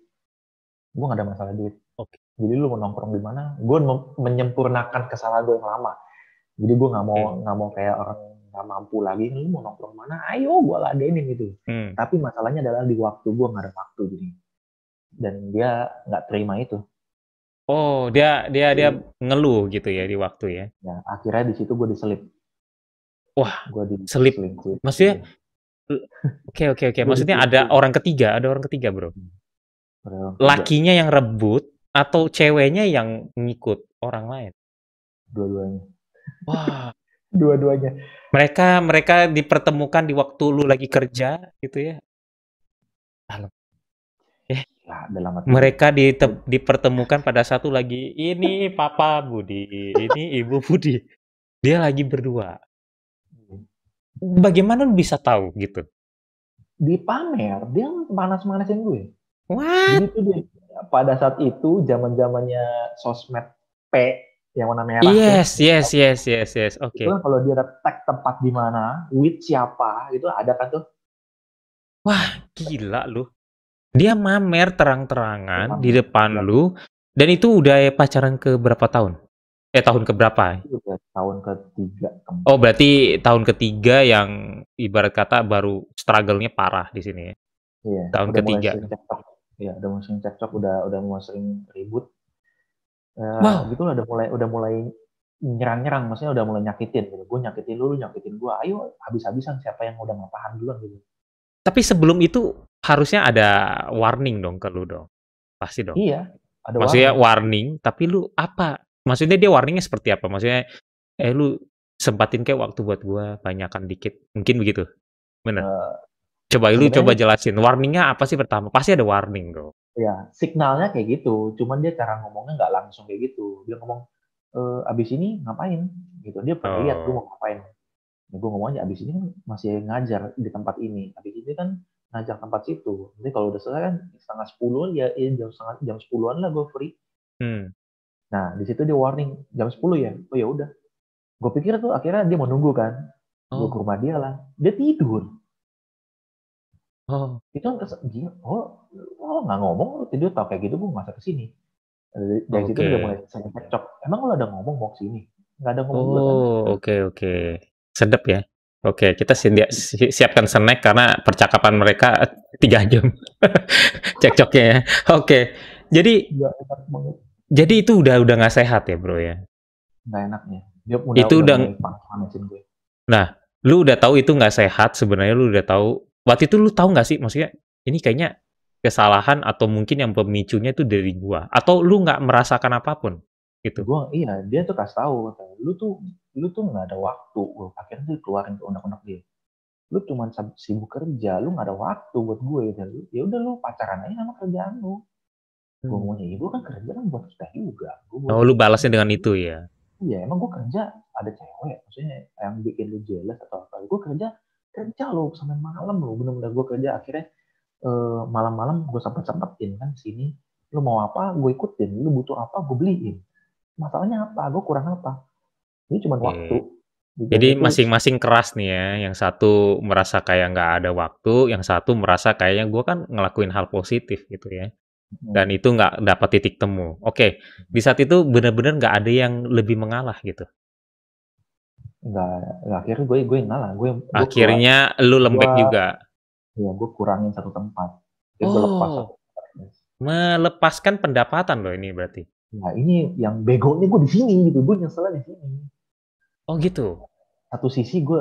Gue gak ada masalah duit. Oke. Okay. Jadi lu mau nongkrong di mana? Gue menyempurnakan kesalahan gue yang lama. Jadi gue nggak mau nggak hmm. mau kayak orang nggak mampu lagi. Lu mau nongkrong mana? Ayo, gue ladenin gitu. Hmm. Tapi masalahnya adalah di waktu gue nggak ada waktu jadi. Dan dia nggak terima itu Oh, dia dia dia iya. ngeluh gitu ya di waktu ya. Ya, akhirnya di situ gue diselip. Wah, gue diselip. Maksudnya iya. Oke oke oke. Maksudnya ada orang ketiga, ada orang ketiga, Bro. Hmm. Orang Lakinya yang rebut atau ceweknya yang ngikut orang lain? Dua-duanya. Wah, dua-duanya. Mereka mereka dipertemukan di waktu lu lagi kerja gitu ya. Alam lah dalam arti mereka di dipertemukan pada satu lagi ini Papa Budi, ini Ibu Budi. Dia lagi berdua. Bagaimana bisa tahu gitu? Dipamer, dia panas-manasin gue. What? itu dia pada saat itu zaman-zamannya sosmed P yang warna merah. Yes, ya. yes, yes, yes, yes. Oke. Okay. kalau dia ada tag tempat di mana, with siapa, itu ada kan tuh. Wah, gila lu. Dia mamer terang-terangan di depan iya. lu dan itu udah pacaran ke berapa tahun? Eh tahun ke berapa? Tahun ketiga. Oh berarti tahun ketiga yang ibarat kata baru struggle-nya parah di sini ya. Iya, tahun udah ketiga. Iya, udah mulai sering cekcok, udah udah mulai sering ribut. Uh, wow. gitu lah, udah mulai udah mulai nyerang-nyerang, maksudnya udah mulai nyakitin gitu. Gue nyakitin lu, lu nyakitin gue. Ayo habis-habisan siapa yang udah nggak paham duluan gitu. Tapi sebelum itu Harusnya ada warning dong ke lu dong? Pasti dong. Iya, ada Maksudnya warning. warning, tapi lu apa? Maksudnya dia warningnya seperti apa? Maksudnya eh lu sempatin kayak waktu buat gua banyakan dikit. Mungkin begitu. Benar. Uh, eh, coba lu coba jelasin warningnya apa sih pertama? Pasti ada warning dong. Iya, signalnya kayak gitu. Cuman dia cara ngomongnya nggak langsung kayak gitu. Dia ngomong e, abis ini ngapain? Gitu. Dia pengen oh. gue mau ngapain. Nah, gue ngomong aja abis ini kan masih ngajar di tempat ini. Abis ini kan ngajak tempat situ. Nanti kalau udah selesai kan setengah sepuluh ya, ya jam setengah jam sepuluhan lah gue free. Hmm. Nah di situ dia warning jam sepuluh ya. Oh ya udah. Gue pikir tuh akhirnya dia mau nunggu kan. Oh. Gue ke rumah dia lah. Dia tidur. Oh. Itu kan dia oh oh nggak ngomong lu tidur tau kayak gitu gue ke sini Dari okay. situ udah mulai saya cocok. Emang lo ada ngomong mau kesini? Gak ada ngomong. Kan. Oh oke oke. Okay, okay. Sedap ya. Oke, kita sedia, si, siapkan snack karena percakapan mereka tiga jam cekcoknya ya. Oke, jadi iya, jadi itu udah udah nggak sehat ya bro ya? Nggak enaknya. Dia udah, itu udah, udah gue. Nah, lu udah tahu itu nggak sehat sebenarnya lu udah tahu. Waktu itu lu tahu nggak sih maksudnya ini kayaknya kesalahan atau mungkin yang pemicunya itu dari gua atau lu nggak merasakan apapun gitu? Gua iya dia tuh kasih tahu, lu tuh lu tuh nggak ada waktu gue akhirnya tuh keluarin ke undang-undang dia lu cuma sibuk kerja lu nggak ada waktu buat gue ya lu ya udah lu pacaran aja sama kerjaan lu hmm. gue maunya ya gue kan kerja kan buat kita juga gua oh lu balasnya dengan itu ya iya emang gue kerja ada cewek maksudnya yang bikin lu jelas atau apa gue kerja kerja lo sampai malam lo bener-bener gue kerja akhirnya eh, malam-malam gue sempet sempetin kan sini lu mau apa gue ikutin lu butuh apa gue beliin masalahnya apa gue kurang apa ini cuma hmm. waktu. Jadi, masing-masing keras nih ya. Yang satu merasa kayak nggak ada waktu, yang satu merasa kayaknya gue kan ngelakuin hal positif gitu ya. Hmm. Dan itu nggak dapat titik temu. Oke, hmm. di saat itu benar-benar nggak ada yang lebih mengalah gitu. Nggak, akhirnya gue gue ngalah. Gue, gue akhirnya kurang, lu lembek gue, juga. Iya, gue kurangin satu tempat. Jadi oh. gue lepas satu Melepaskan pendapatan loh ini berarti. Nah ini yang begonya gue di sini gitu, gue nyeselnya di sini Oh gitu. Satu sisi gue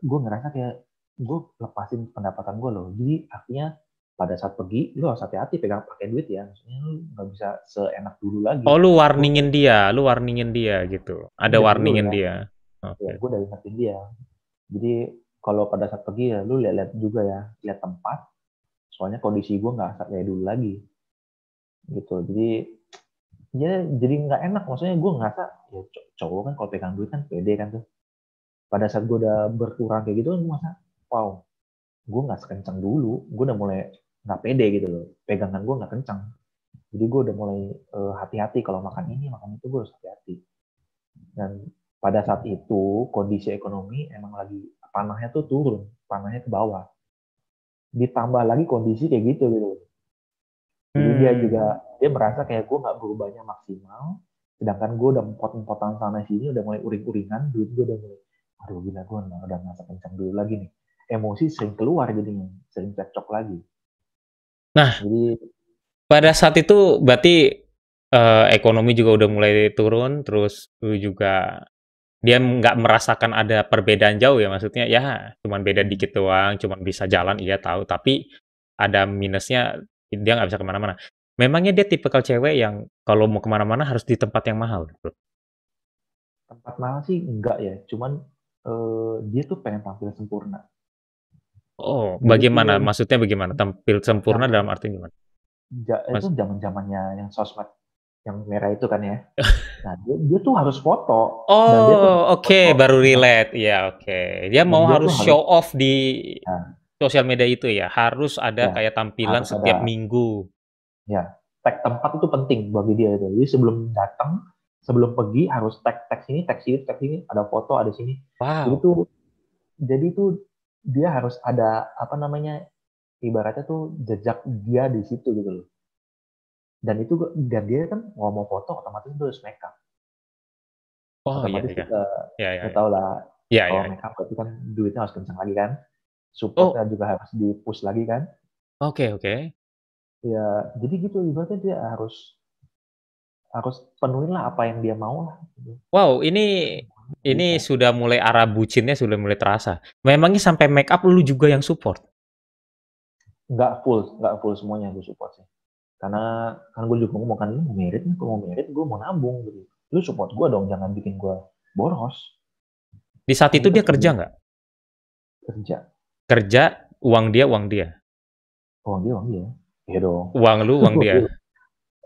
gue ngerasa kayak gue lepasin pendapatan gue loh. Jadi artinya pada saat pergi lu harus hati-hati pegang pakai duit ya. Maksudnya lu nggak bisa seenak dulu lagi. Oh lu warningin dia, lu warningin dia gitu. Ada iya, ya, warningin dulu, dia. Ya, okay. ya gue dari ingetin dia. Jadi kalau pada saat pergi ya lu lihat-lihat juga ya, lihat tempat. Soalnya kondisi gue nggak kayak dulu lagi gitu. Jadi ya jadi nggak enak maksudnya gue ngerasa ya cowok kan kalau pegang duit kan pede kan tuh pada saat gue udah berkurang kayak gitu kan gue merasa wow gue nggak sekencang dulu gue udah mulai nggak pede gitu loh pegangan gue nggak kencang jadi gue udah mulai hati eh, hati-hati kalau makan ini makan itu gue harus hati-hati dan pada saat itu kondisi ekonomi emang lagi panahnya tuh turun panahnya ke bawah ditambah lagi kondisi kayak gitu gitu dia hmm. juga dia merasa kayak gue nggak berubahnya maksimal sedangkan gue udah empot-empotan sana sini udah mulai uring-uringan duit gue udah mulai aduh gila gue udah nggak kencang dulu lagi nih emosi sering keluar jadinya sering cekcok lagi nah jadi pada saat itu berarti uh, ekonomi juga udah mulai turun terus lu juga dia nggak merasakan ada perbedaan jauh ya maksudnya ya cuman beda dikit doang cuman bisa jalan iya tahu tapi ada minusnya dia nggak bisa kemana-mana memangnya dia tipikal cewek yang kalau mau kemana-mana harus di tempat yang mahal tempat mahal sih enggak ya cuman uh, dia tuh pengen tampil sempurna oh bagaimana Jadi, maksudnya bagaimana tampil sempurna ya. dalam arti gimana ja, eh, itu zaman zamannya yang sosmed yang merah itu kan ya. Nah, dia, dia tuh harus foto. Oh, oke, okay, baru relate. Ya, oke. Okay. Dia Dan mau dia harus show harus, off di nah, sosial media itu ya harus ada ya, kayak tampilan setiap ada. minggu. Ya, tag tempat itu penting bagi dia itu. Jadi sebelum datang, sebelum pergi harus tag tag sini, tag sini, tag sini, ada foto, ada sini. Wow. Jadi jadi itu dia harus ada apa namanya ibaratnya tuh jejak dia di situ gitu loh. Dan itu dan dia kan ngomong mau foto otomatis itu harus makeup. Oh iya, otomatis iya iya. Kita, iya, iya, iya. tahu lah. Iya, kalau iya. makeup itu kan duitnya harus kencang lagi kan. Supportnya Oh. juga harus di-push lagi kan. Oke oke. Ya, jadi gitu ibaratnya dia harus harus lah apa yang dia mau lah. Gitu. Wow, ini ini ya. sudah mulai arah bucinnya sudah mulai terasa. Memangnya sampai make up lu juga yang support? Nggak full, nggak full semuanya gue support sih. Karena kan gue juga ngomong kan lu mau merit nih, kalau mau merit gue mau nabung gitu. Lu support gue dong, jangan bikin gue boros. Di saat itu dia kerja nggak? kerja. Kerja, uang dia, uang dia. Uang dia, uang dia. Iya dong. Uang lu, uang dia.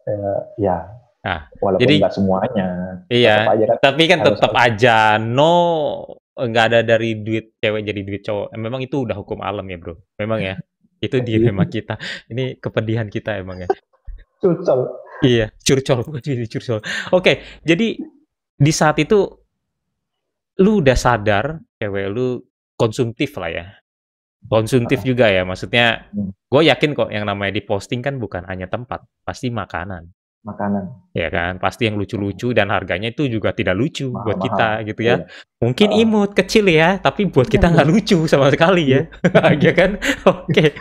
uh, ya. Nah, Walaupun jadi nggak semuanya. Iya. Aja kan tapi kan tetap aja no nggak ada dari duit cewek jadi duit cowok. Eh, memang itu udah hukum alam ya bro. Memang ya. Itu di rumah kita. Ini kepedihan kita emang ya. curcol. Iya, curcol. Jadi curcol. Oke, jadi di saat itu lu udah sadar cewek lu konsumtif lah ya konsumtif uh, juga ya maksudnya hmm. gue yakin kok yang namanya diposting kan bukan hanya tempat pasti makanan makanan ya kan pasti yang lucu-lucu dan harganya itu juga tidak lucu mahal, buat kita mahal. gitu ya yeah. mungkin uh, imut kecil ya tapi buat iya, kita nggak iya. lucu sama sekali ya ya kan oke okay.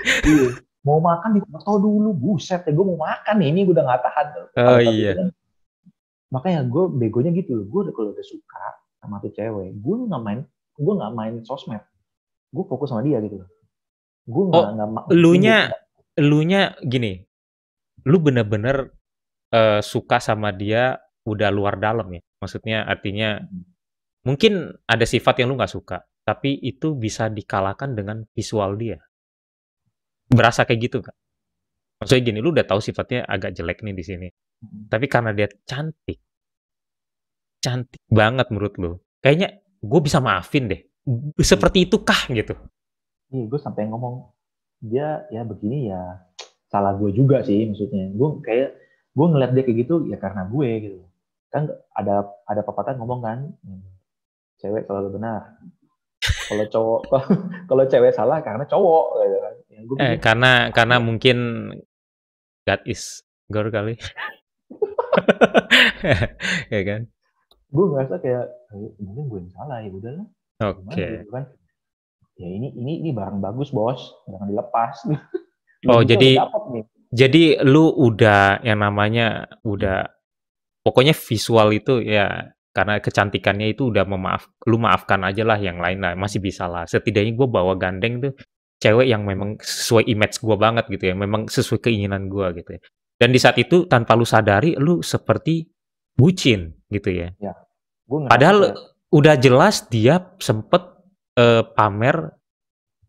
mau makan di foto dulu buset ya gue mau makan ini gue udah nggak tahan oh iya kan, makanya gue begonya gitu loh gue kalau udah suka sama tuh cewek gue nggak main gue nggak main sosmed gue fokus sama dia gitu gue nggak oh, nggak lu nya lu nya gini lu bener-bener uh, suka sama dia udah luar dalam ya maksudnya artinya mungkin ada sifat yang lu nggak suka tapi itu bisa dikalahkan dengan visual dia berasa kayak gitu kak. maksudnya gini lu udah tahu sifatnya agak jelek nih di sini hmm. tapi karena dia cantik cantik banget menurut lu kayaknya gue bisa maafin deh seperti itu kah gitu? Iya, gue sampai ngomong dia ya begini ya salah gue juga sih maksudnya. Gue kayak gue ngeliat dia kayak gitu ya karena gue gitu. Kan ada ada pepatah ngomong kan cewek selalu benar. Kalau cowok kalau cewek salah karena cowok gitu kan. Ya, gue eh, karena karena mungkin God is girl kali. ya kan? Gue ngerasa kayak eh, mungkin gue yang salah ya udahlah Oke. Okay. Gitu kan. Ya ini ini ini barang bagus bos, jangan dilepas. oh jadi jadi lu udah yang namanya udah pokoknya visual itu ya karena kecantikannya itu udah memaaf lu maafkan aja lah yang lain lah masih bisa lah setidaknya gue bawa gandeng tuh cewek yang memang sesuai image gue banget gitu ya memang sesuai keinginan gue gitu ya dan di saat itu tanpa lu sadari lu seperti bucin gitu ya, ya padahal udah jelas dia sempet uh, pamer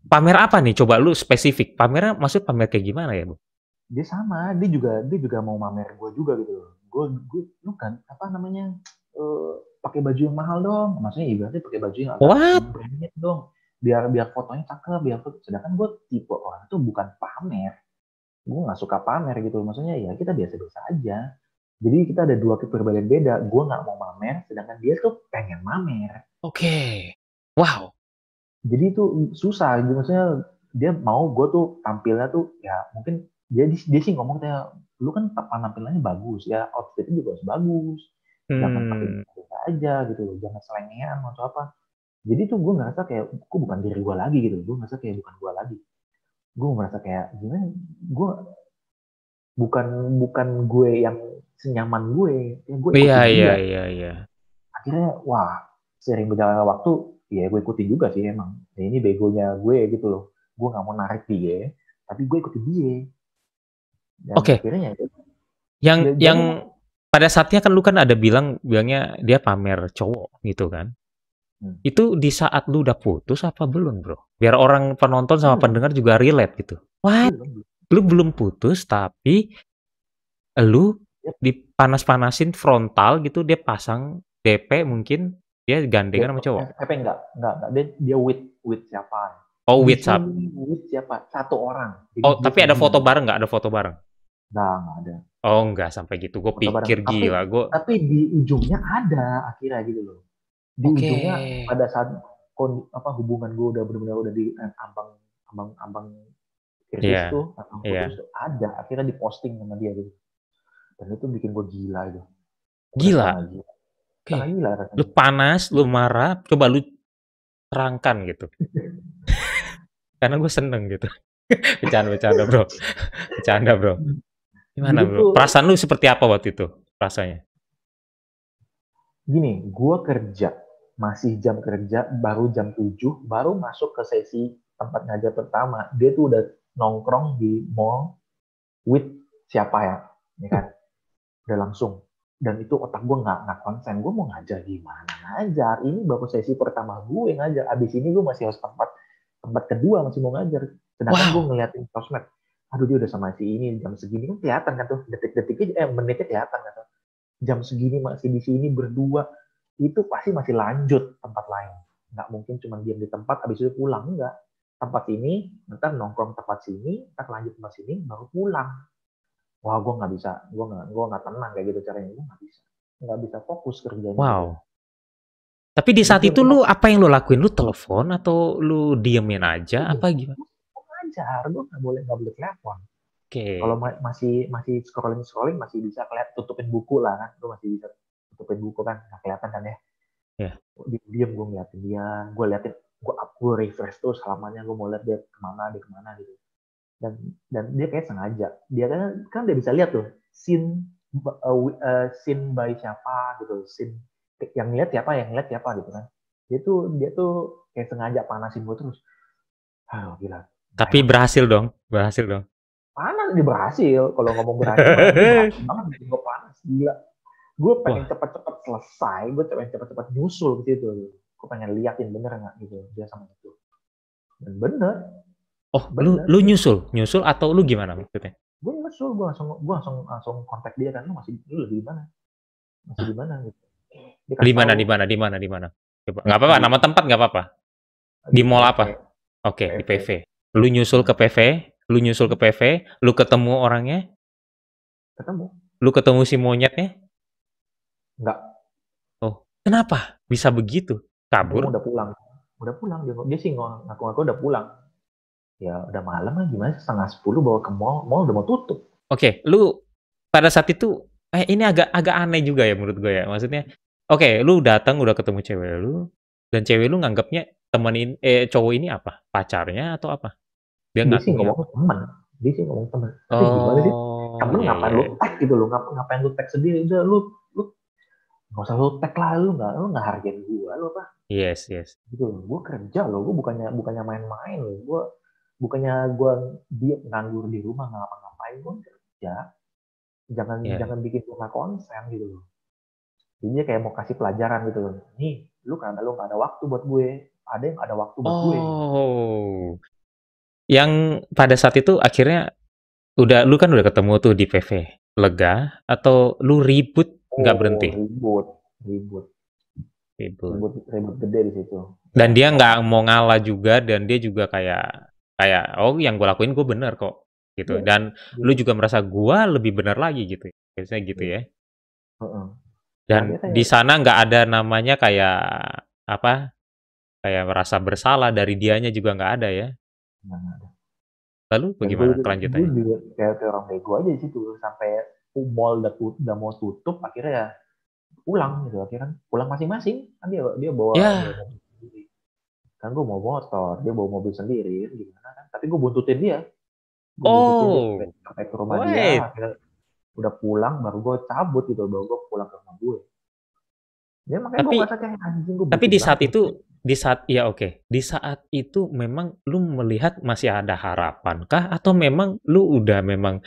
pamer apa nih coba lu spesifik pamernya maksud pamer kayak gimana ya bu dia sama dia juga dia juga mau pamer gue juga gitu gue gue lu kan apa namanya uh, pakai baju yang mahal dong maksudnya ibaratnya pakai baju yang agak branded dong biar biar fotonya cakep biar sedangkan gue tipe orang tuh bukan pamer gue nggak suka pamer gitu maksudnya ya kita biasa-biasa aja jadi kita ada dua kepribadian beda. Gue nggak mau mamer, sedangkan dia tuh pengen mamer. Oke, okay. wow. Jadi itu susah. Jadi gitu. maksudnya dia mau gue tuh tampilnya tuh ya mungkin dia dia sih ngomong kayak lu kan penampilannya bagus ya outfitnya juga harus bagus jangan hmm. pakai aja gitu loh jangan selengean atau apa jadi tuh gue ngerasa kayak gue bukan diri gue lagi gitu gue ngerasa kayak bukan gue lagi gue merasa kayak gimana gue bukan bukan gue yang senyaman gue ya gue iya iya iya iya akhirnya wah sering berjalannya waktu ya gue ikutin juga sih emang ya, ini begonya gue gitu loh gue nggak mau narik dia tapi gue ikutin dia oke okay. akhirnya ya, yang dia, yang dia, pada saatnya kan lu kan ada bilang bilangnya dia pamer cowok gitu kan hmm. itu di saat lu udah putus apa belum bro biar orang penonton sama hmm. pendengar juga relate gitu what belum, belum lu belum putus tapi lu dipanas-panasin frontal gitu dia pasang DP mungkin dia gandengan sama cowok. DP eh, enggak, enggak, enggak. Dia, dia with with siapa? Oh, with siapa? With siapa? Satu orang. Jadi oh, tapi ada foto bareng nggak? Ada foto bareng? Enggak, enggak ada. Oh, enggak sampai gitu. Gue pikir tapi, gila. gue gua... tapi di ujungnya ada akhirnya gitu loh. Di okay. ujungnya pada saat apa hubungan gue udah benar-benar udah di eh, ambang ambang ambang kritis gitu iya. yeah. tuh aku yeah. tuh ada akhirnya diposting sama dia gitu dan itu bikin gue gila itu gila gila, okay. gila lu panas lu marah coba lu terangkan gitu karena gue seneng gitu bercanda bercanda bro bercanda bro gimana gitu, bro perasaan lu seperti apa waktu itu rasanya gini gue kerja masih jam kerja baru jam 7 baru masuk ke sesi tempat ngajar pertama dia tuh udah nongkrong di mall with siapa ya, ya kan? Udah langsung. Dan itu otak gue nggak nggak konsen. Gue mau ngajar gimana ngajar? Ini baru sesi pertama gue ngajar. Abis ini gue masih harus tempat tempat kedua masih mau ngajar. Sedangkan wow. gue ngeliatin sosmed. Aduh dia udah sama si ini jam segini kan kelihatan kan tuh detik-detiknya eh menitnya kelihatan kan tuh. Jam segini masih di sini berdua itu pasti masih lanjut tempat lain. Nggak mungkin cuma diam di tempat abis itu pulang enggak tempat ini, ntar nongkrong tempat sini, ntar lanjut tempat sini, baru pulang. Wah, gue nggak bisa, gue nggak, gue nggak tenang kayak gitu caranya, gue nggak bisa, nggak bisa fokus kerjanya. Wow. Tapi di saat itu lu apa yang lu lakuin? Lu telepon atau lu diemin aja iya. apa gimana? Gue ngajar, gue nggak boleh nggak boleh telepon. Oke. Okay. Kalau ma masih masih scrolling scrolling masih bisa keliat tutupin buku lah kan, lu masih bisa tutupin buku kan, nggak kelihatan kan ya. Yeah. Diem, diem gue ngeliatin dia, gue liatin gue up gue refresh terus halamannya gue mau lihat dia kemana dia kemana gitu dan dan dia kayak sengaja dia kan kan dia bisa lihat tuh scene uh, uh, scene by siapa gitu scene yang lihat siapa yang lihat siapa gitu kan dia tuh dia tuh kayak sengaja panasin gue terus ah gila tapi berhasil dong berhasil dong panas dia berhasil kalau ngomong berhasil banget gue panas gila gue pengen cepet-cepet selesai gue pengen cepet-cepet nyusul gitu gue pengen liatin bener nggak gitu dia sama itu dan bener oh bener. lu lu nyusul nyusul atau lu gimana maksudnya gue nyusul gue langsung gue langsung langsung kontak dia kan lu masih lu lagi di mana masih di mana gitu di mana di mana di mana di mana nggak apa-apa nama tempat nggak apa-apa di mall apa oke okay, di PV lu nyusul ke PV lu nyusul ke PV lu ketemu orangnya ketemu lu ketemu si monyetnya nggak oh kenapa bisa begitu kabur udah pulang udah pulang dia, dia sih ngaku-ngaku udah pulang ya udah malam lah gimana setengah sepuluh bawa ke mall mall udah mau tutup oke okay, lu pada saat itu eh ini agak agak aneh juga ya menurut gue ya maksudnya oke okay, lu datang udah ketemu cewek lu dan cewek lu nganggapnya temenin eh cowok ini apa pacarnya atau apa dia, dia sih ngomong teman dia sih ngomong teman oh, gimana sih oh, temen iya, ngapain iya. lu iya. tag gitu lu ngapain lu tag sendiri udah lu lu nggak usah lu tag lah lu nggak lu nggak hargain gue lu apa yes yes gitu gue kerja loh gue bukannya bukannya main-main loh gue bukannya gue dia nganggur di rumah nggak ngapain gue kerja jangan yeah. jangan bikin gue nggak konsen gitu loh jadi kayak mau kasih pelajaran gitu loh nih lu kan lu nggak ada waktu buat gue ada yang ada waktu buat oh. gue yang pada saat itu akhirnya udah lu kan udah ketemu tuh di PV lega atau lu ribut nggak oh, berhenti ribut ribut ribut ribut, ribut gede di situ dan dia nggak mau ngalah juga dan dia juga kayak kayak oh yang gue lakuin gue bener kok gitu yeah. dan yeah. lu iya. juga merasa gue lebih bener lagi gitu biasanya gitu yeah. ya uh-uh. dan nah, di sana nggak ada namanya kayak apa kayak merasa bersalah dari dianya juga nggak ada ya lalu bagaimana kelanjutannya gue juga kayak orang bego aja sih tuh sampai mall udah, udah mau tutup akhirnya ya pulang gitu akhirnya kan pulang masing-masing kan dia dia bawa yeah. Ya. kan gue mau motor dia bawa mobil sendiri gimana kan tapi gue buntutin dia gua oh buntutin dia, sampai ke rumah Wait. dia akhirnya udah pulang baru gue cabut gitu baru gue pulang ke rumah gue dia ya, makanya tapi, gue kayak anjing gue tapi di saat banget. itu di saat ya oke okay. di saat itu memang lu melihat masih ada harapan kah atau memang lu udah memang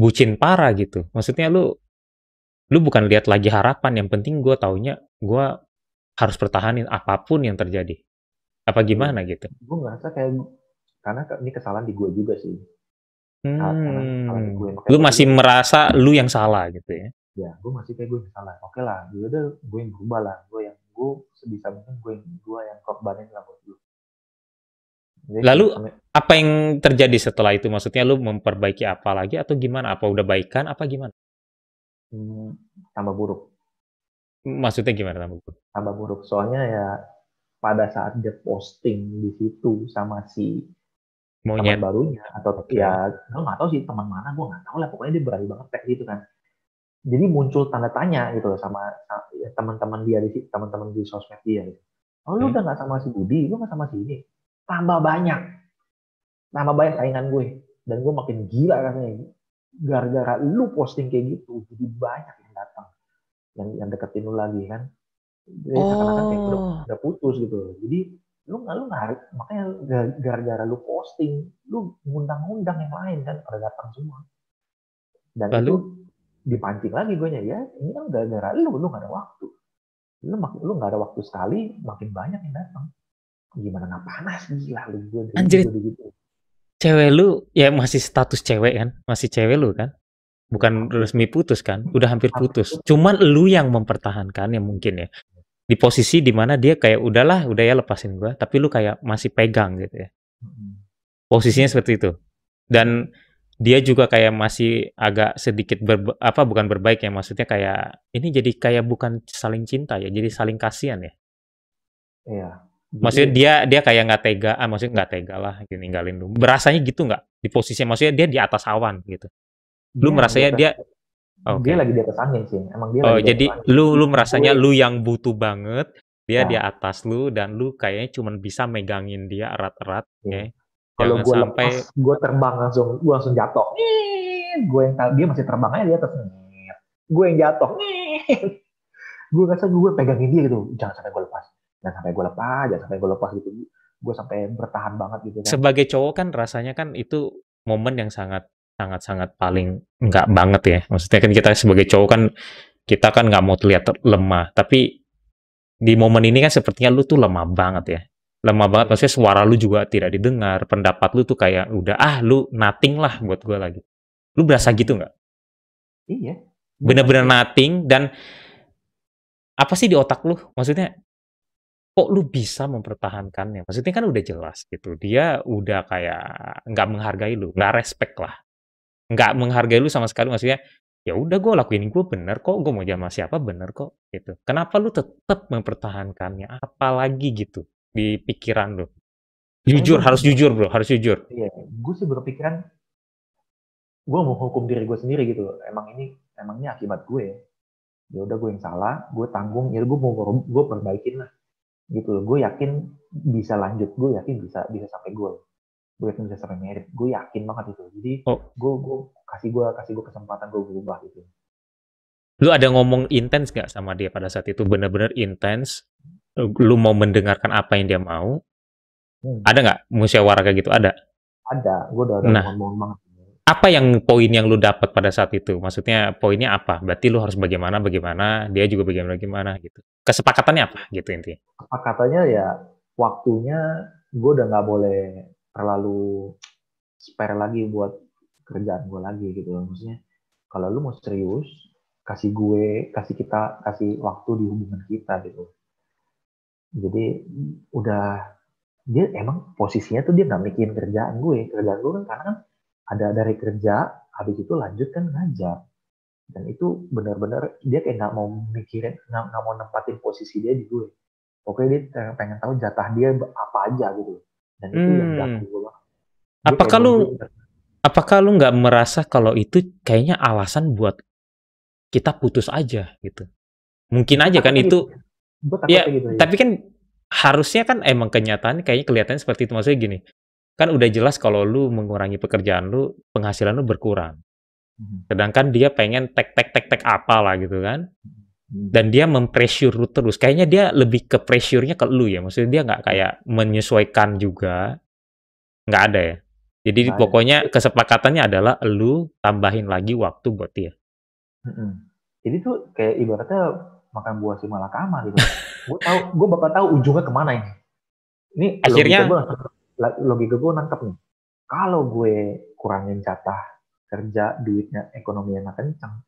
bucin parah gitu. Maksudnya lu lu bukan lihat lagi harapan, yang penting gue taunya gue harus pertahanin apapun yang terjadi. Apa iya. gimana gitu? Gue ngerasa kayak karena ini kesalahan di gue juga sih. Hmm. lu masih gue, merasa lu yang salah gitu ya? Ya, gue masih kayak gue yang salah. Oke okay lah, gue ya udah gue yang berubah lah, gue yang gue sebisa mungkin gue yang gue yang korbanin lah buat lu. Lalu apa yang terjadi setelah itu? Maksudnya lu memperbaiki apa lagi atau gimana? Apa udah baikan apa gimana? Hmm, tambah buruk. Maksudnya gimana tambah buruk? Tambah buruk. Soalnya ya pada saat dia posting di situ sama si Monyet. teman barunya atau okay. ya gue nggak tahu sih teman mana gue nggak tahu lah pokoknya dia berani banget kayak gitu kan jadi muncul tanda tanya gitu loh sama ya, teman-teman dia di teman-teman di sosmed dia oh lu hmm. udah nggak sama si Budi lu nggak sama si ini tambah banyak nama banyak saingan gue dan gue makin gila rasanya gara-gara lu posting kayak gitu jadi banyak yang datang yang yang deketin lu lagi kan jadi oh. kayak udah, udah putus gitu jadi lu nggak lu narik makanya gara-gara lu posting lu ngundang-ngundang yang lain kan pada datang semua dan Lalu? itu dipancing lagi gue nya ya ini kan gara-gara lu lu nggak ada waktu lu lu nggak ada waktu sekali makin banyak yang datang gimana nggak panas gila lu gue gitu cewek lu ya masih status cewek kan masih cewek lu kan bukan resmi putus kan udah hampir putus cuman lu yang mempertahankan ya mungkin ya di posisi dimana dia kayak udahlah udah ya lepasin gua tapi lu kayak masih pegang gitu ya posisinya seperti itu dan dia juga kayak masih agak sedikit ber, apa bukan berbaik ya maksudnya kayak ini jadi kayak bukan saling cinta ya jadi saling kasihan ya iya Maksudnya dia dia kayak nggak tega, ah, maksudnya nggak tega lah gitu, ninggalin lu. Berasanya gitu nggak di posisi maksudnya dia di atas awan gitu. Lu dia merasanya dia okay. dia lagi di atas angin sih. Emang dia Oh, lagi jadi di lu lu merasanya lu yang butuh banget, dia nah. di atas lu dan lu kayaknya cuman bisa megangin dia erat-erat yeah. ya. Kalau gue sampai gue terbang langsung gue langsung jatuh. Gue yang dia masih terbang aja di atas. Gue yang jatuh. Gue rasa gue pegangin dia gitu. Jangan sampai gue lepas jangan sampai gue lepas jangan sampai gue lepas gitu gue sampai bertahan banget gitu kan. sebagai cowok kan rasanya kan itu momen yang sangat sangat sangat paling nggak banget ya maksudnya kan kita sebagai cowok kan kita kan nggak mau terlihat lemah tapi di momen ini kan sepertinya lu tuh lemah banget ya lemah banget maksudnya suara lu juga tidak didengar pendapat lu tuh kayak udah ah lu nothing lah buat gue lagi lu berasa gitu nggak iya bener-bener nothing dan apa sih di otak lu maksudnya kok lu bisa mempertahankannya? Maksudnya kan udah jelas gitu. Dia udah kayak nggak menghargai lu, nggak respect lah. Nggak menghargai lu sama sekali maksudnya ya udah gue lakuin gue bener kok gue mau sama siapa bener kok gitu kenapa lu tetap mempertahankannya apalagi gitu di pikiran lu jujur harus jujur bro harus jujur iya gue sih berpikiran gue mau hukum diri gue sendiri gitu emang ini emangnya akibat gue ya? ya udah gue yang salah gue tanggung ya gue mau gue perbaikin lah gitu loh gue yakin bisa lanjut gue yakin bisa bisa sampai gol gue yakin bisa sampai merit gue yakin banget itu jadi oh. gue gue kasih gue kasih gue kesempatan gue berubah gitu lu ada ngomong intens gak sama dia pada saat itu bener-bener intens lu mau mendengarkan apa yang dia mau hmm. ada nggak musyawarah kayak gitu ada ada gue udah, ada. nah. ngomong banget apa yang poin yang lu dapat pada saat itu? Maksudnya poinnya apa? Berarti lu harus bagaimana bagaimana, dia juga bagaimana bagaimana gitu. Kesepakatannya apa gitu intinya? Kesepakatannya ya waktunya gue udah nggak boleh terlalu spare lagi buat kerjaan gue lagi gitu loh. Maksudnya kalau lu mau serius kasih gue, kasih kita, kasih waktu di hubungan kita gitu. Jadi udah dia emang posisinya tuh dia nggak mikirin kerjaan gue, kerjaan gue kan karena kan ada dari kerja habis itu lanjutkan ngajar dan itu benar-benar dia kayak nggak mau mikirin nggak mau nempatin posisi dia di gue oke dia pengen tahu jatah dia apa aja gitu dan itu hmm. yang gak gue apakah lu apakah lu nggak merasa kalau itu kayaknya alasan buat kita putus aja gitu mungkin aja kan itu gitu. ya, gitu, iya. tapi kan harusnya kan emang kenyataan kayaknya kelihatannya seperti itu maksudnya gini kan udah jelas kalau lu mengurangi pekerjaan lu, penghasilan lu berkurang. Mhm. Sedangkan dia pengen tek tek tek tek apa lah gitu kan. Mhm. Dan dia mempressure lu terus. Kayaknya dia lebih ke pressure-nya ke lu ya. Maksudnya dia nggak iya. kayak menyesuaikan juga. Nggak ada ya. Jadi nah, pokoknya kesepakatannya adalah lu tambahin lagi waktu buat dia. Mhm. Jadi tuh kayak ibaratnya makan buah si malakama gitu. gue tahu, gue bakal tahu ujungnya kemana ini. Ini akhirnya logika gue nangkep nih kalau gue kurangin jatah kerja duitnya ekonominya kencang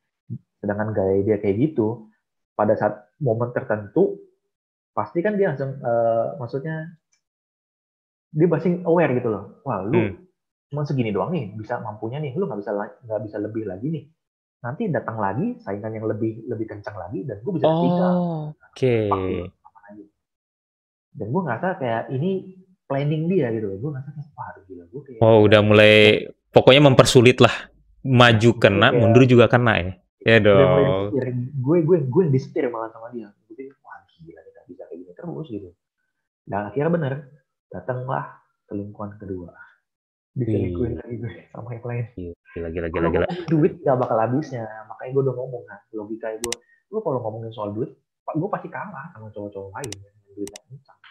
sedangkan gaya dia kayak gitu pada saat momen tertentu pasti kan dia langsung uh, maksudnya dia pasti aware gitu loh wah lu hmm. cuma segini doang nih bisa mampunya nih lu nggak bisa nggak bisa lebih lagi nih nanti datang lagi saingan yang lebih lebih kencang lagi dan gue bisa oh, tiga oke okay. Nah, dan gue ngerasa kayak ini planning dia gitu loh. Gue ngerasa kayak wah gila gue kayak. Oh udah mulai pokoknya mempersulit lah maju kena, kayak, mundur juga kena ya. Ya dong. Gue gue gue disetir malah sama dia. Gue wah gila kita bisa kayak gini terus gitu. Dan akhirnya bener datanglah ke kedua. kedua. Diselingkuhin lagi gue sama yang lain. Iya, gila gila gila gila. Duit gak bakal habisnya, makanya gue udah ngomong kan logika gue. Gue kalau ngomongin soal duit, gue pasti kalah sama cowok-cowok lain yang duitnya kencang.